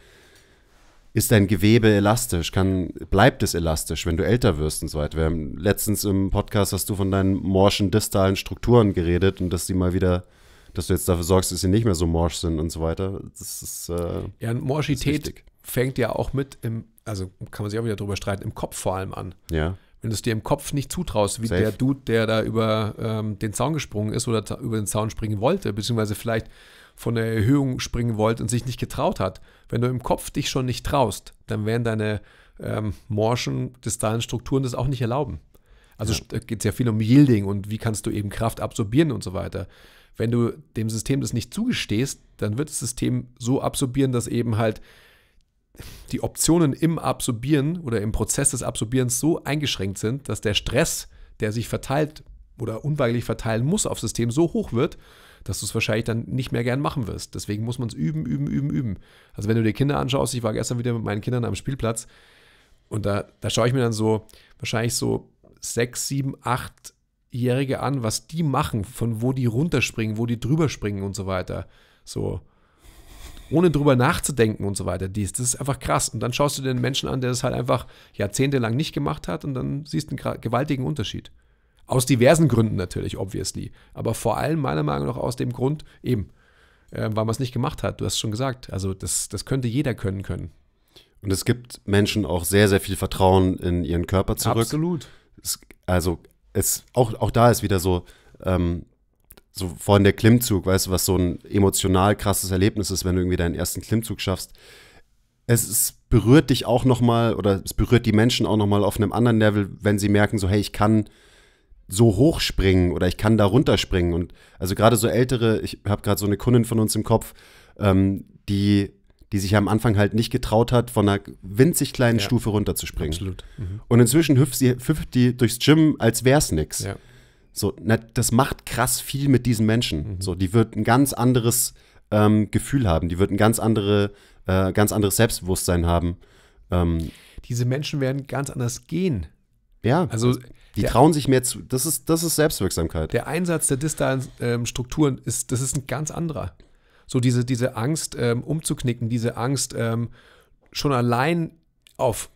ist dein Gewebe elastisch? Kann, bleibt es elastisch, wenn du älter wirst und so weiter? Wir haben letztens im Podcast hast du von deinen morschen distalen Strukturen geredet und dass die mal wieder, dass du jetzt dafür sorgst, dass sie nicht mehr so morsch sind und so weiter. Das ist. Äh, ja, Morschität fängt ja auch mit im, also kann man sich auch wieder drüber streiten, im Kopf vor allem an. Ja wenn du es dir im Kopf nicht zutraust, wie Safe. der Dude, der da über ähm, den Zaun gesprungen ist oder über den Zaun springen wollte, beziehungsweise vielleicht von der Erhöhung springen wollte und sich nicht getraut hat. Wenn du im Kopf dich schon nicht traust, dann werden deine ähm, morschen distalen Strukturen das auch nicht erlauben. Also ja. geht es ja viel um Yielding und wie kannst du eben Kraft absorbieren und so weiter. Wenn du dem System das nicht zugestehst, dann wird das System so absorbieren, dass eben halt die Optionen im Absorbieren oder im Prozess des Absorbierens so eingeschränkt sind, dass der Stress, der sich verteilt oder unweigerlich verteilen muss aufs System, so hoch wird, dass du es wahrscheinlich dann nicht mehr gern machen wirst. Deswegen muss man es üben, üben, üben, üben. Also wenn du dir Kinder anschaust, ich war gestern wieder mit meinen Kindern am Spielplatz und da, da schaue ich mir dann so wahrscheinlich so sechs, sieben, achtjährige an, was die machen, von wo die runterspringen, wo die drüber springen und so weiter. So, ohne drüber nachzudenken und so weiter. das ist einfach krass. Und dann schaust du dir einen Menschen an, der das halt einfach jahrzehntelang nicht gemacht hat und dann siehst du einen gewaltigen Unterschied. Aus diversen Gründen natürlich, obviously. Aber vor allem meiner Meinung nach aus dem Grund, eben, äh, weil man es nicht gemacht hat. Du hast schon gesagt. Also das, das könnte jeder können können. Und es gibt Menschen auch sehr, sehr viel Vertrauen in ihren Körper zurück. Absolut. Es, also es, auch, auch da ist wieder so, ähm, so vorhin der Klimmzug, weißt du, was so ein emotional krasses Erlebnis ist, wenn du irgendwie deinen ersten Klimmzug schaffst. Es ist, berührt dich auch nochmal oder es berührt die Menschen auch nochmal auf einem anderen Level, wenn sie merken, so, hey, ich kann so hoch springen oder ich kann da runterspringen. Und also gerade so ältere, ich habe gerade so eine Kundin von uns im Kopf, ähm, die, die sich am Anfang halt nicht getraut hat, von einer winzig kleinen ja. Stufe runterzuspringen. Absolut. Mhm. Und inzwischen hüpft, sie, hüpft die durchs Gym, als wäre es nichts. Ja. So, na, das macht krass viel mit diesen Menschen. Mhm. So, die wird ein ganz anderes ähm, Gefühl haben, die wird ein ganz, andere, äh, ganz anderes Selbstbewusstsein haben. Ähm, Diese Menschen werden ganz anders gehen. Ja. Also die der, trauen sich mehr zu. Das ist, das ist Selbstwirksamkeit. Der Einsatz der distalen ähm, Strukturen ist, das ist ein ganz anderer. So diese, diese Angst, ähm, umzuknicken, diese Angst, ähm, schon allein auf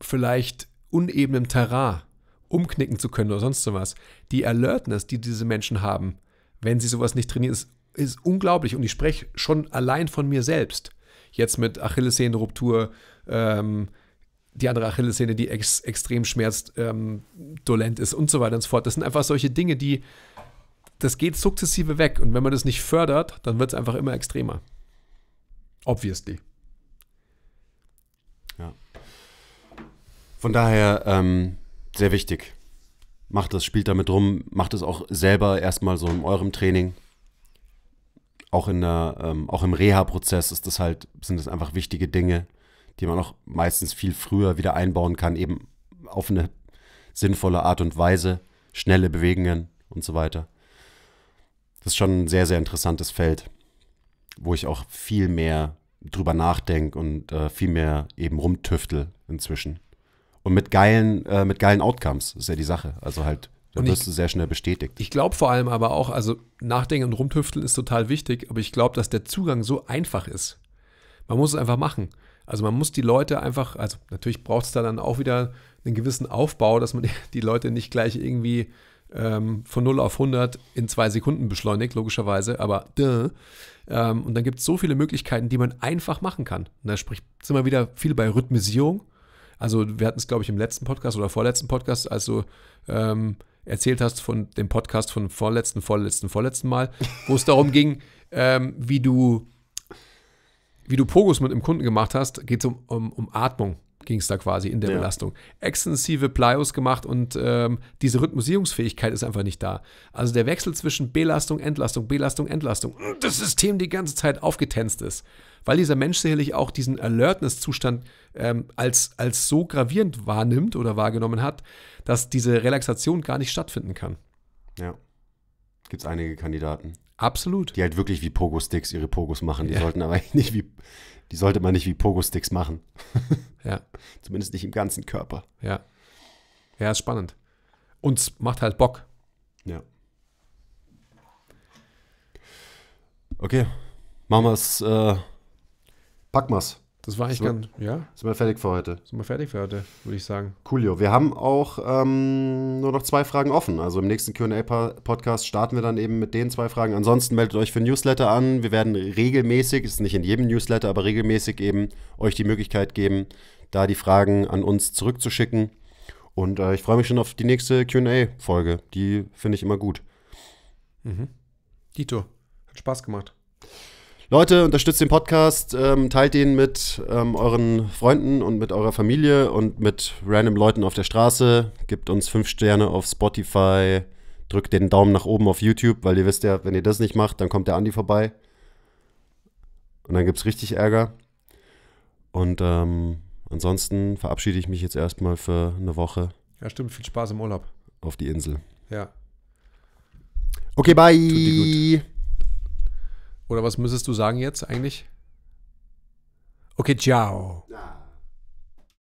vielleicht unebenem Terrain umknicken zu können oder sonst sowas. Die Alertness, die diese Menschen haben, wenn sie sowas nicht trainieren, ist, ist unglaublich. Und ich spreche schon allein von mir selbst. Jetzt mit Achillessehnenruptur, ähm, die andere Achillessehne, die ex extrem schmerzdolent ähm, ist und so weiter und so fort. Das sind einfach solche Dinge, die, das geht sukzessive weg. Und wenn man das nicht fördert, dann wird es einfach immer extremer. Obviously. Ja. Von daher, ähm sehr wichtig. Macht das, spielt damit rum, macht es auch selber erstmal so in eurem Training. Auch, in der, ähm, auch im Reha-Prozess ist das halt, sind das einfach wichtige Dinge, die man auch meistens viel früher wieder einbauen kann, eben auf eine sinnvolle Art und Weise, schnelle Bewegungen und so weiter. Das ist schon ein sehr, sehr interessantes Feld, wo ich auch viel mehr drüber nachdenke und äh, viel mehr eben rumtüftel inzwischen und mit geilen, äh, mit geilen Outcomes, ist ja die Sache. Also halt, da wirst du sehr schnell bestätigt. Ich glaube vor allem aber auch, also Nachdenken und Rumtüfteln ist total wichtig, aber ich glaube, dass der Zugang so einfach ist. Man muss es einfach machen. Also man muss die Leute einfach, also natürlich braucht es da dann auch wieder einen gewissen Aufbau, dass man [laughs] die Leute nicht gleich irgendwie ähm, von 0 auf 100 in zwei Sekunden beschleunigt, logischerweise, aber duh. Ähm, und dann gibt es so viele Möglichkeiten, die man einfach machen kann. Und da spricht, sind wir wieder viel bei Rhythmisierung also wir hatten es, glaube ich, im letzten Podcast oder vorletzten Podcast, als du ähm, erzählt hast von dem Podcast von vorletzten, vorletzten, vorletzten Mal, [laughs] wo es darum ging, ähm, wie du wie du Pogos mit einem Kunden gemacht hast, geht es um, um, um Atmung ging es da quasi in der ja. Belastung. Extensive Plyos gemacht und ähm, diese Rhythmusierungsfähigkeit ist einfach nicht da. Also der Wechsel zwischen Belastung, Entlastung, Belastung, Entlastung, das System die ganze Zeit aufgetänzt ist. Weil dieser Mensch sicherlich auch diesen Alertness-Zustand ähm, als, als so gravierend wahrnimmt oder wahrgenommen hat, dass diese Relaxation gar nicht stattfinden kann. Ja. Gibt es einige Kandidaten. Absolut. Die halt wirklich wie Pogo-Sticks ihre Pogos machen. Die ja. sollten aber [laughs] nicht wie, die sollte man nicht wie Pogo-Sticks machen. [laughs] ja. Zumindest nicht im ganzen Körper. Ja. Ja, ist spannend. Und es macht halt Bock. Ja. Okay. Machen wir es. Äh, packen wir's. Das war ich ganz, ja. Sind wir fertig für heute? Sind wir fertig für heute, würde ich sagen. Coolio. Wir haben auch ähm, nur noch zwei Fragen offen. Also im nächsten QA-Podcast starten wir dann eben mit den zwei Fragen. Ansonsten meldet euch für Newsletter an. Wir werden regelmäßig, ist nicht in jedem Newsletter, aber regelmäßig eben euch die Möglichkeit geben, da die Fragen an uns zurückzuschicken. Und äh, ich freue mich schon auf die nächste QA-Folge. Die finde ich immer gut. Mhm. Dito, hat Spaß gemacht. Leute, unterstützt den Podcast, ähm, teilt ihn mit ähm, euren Freunden und mit eurer Familie und mit random Leuten auf der Straße. Gebt uns fünf Sterne auf Spotify, drückt den Daumen nach oben auf YouTube, weil ihr wisst ja, wenn ihr das nicht macht, dann kommt der Andi vorbei. Und dann gibt es richtig Ärger. Und ähm, ansonsten verabschiede ich mich jetzt erstmal für eine Woche. Ja, stimmt. Viel Spaß im Urlaub. Auf die Insel. Ja. Okay, bye. Tut dir gut. Oder was müsstest du sagen jetzt eigentlich? Okay, ciao. Ja.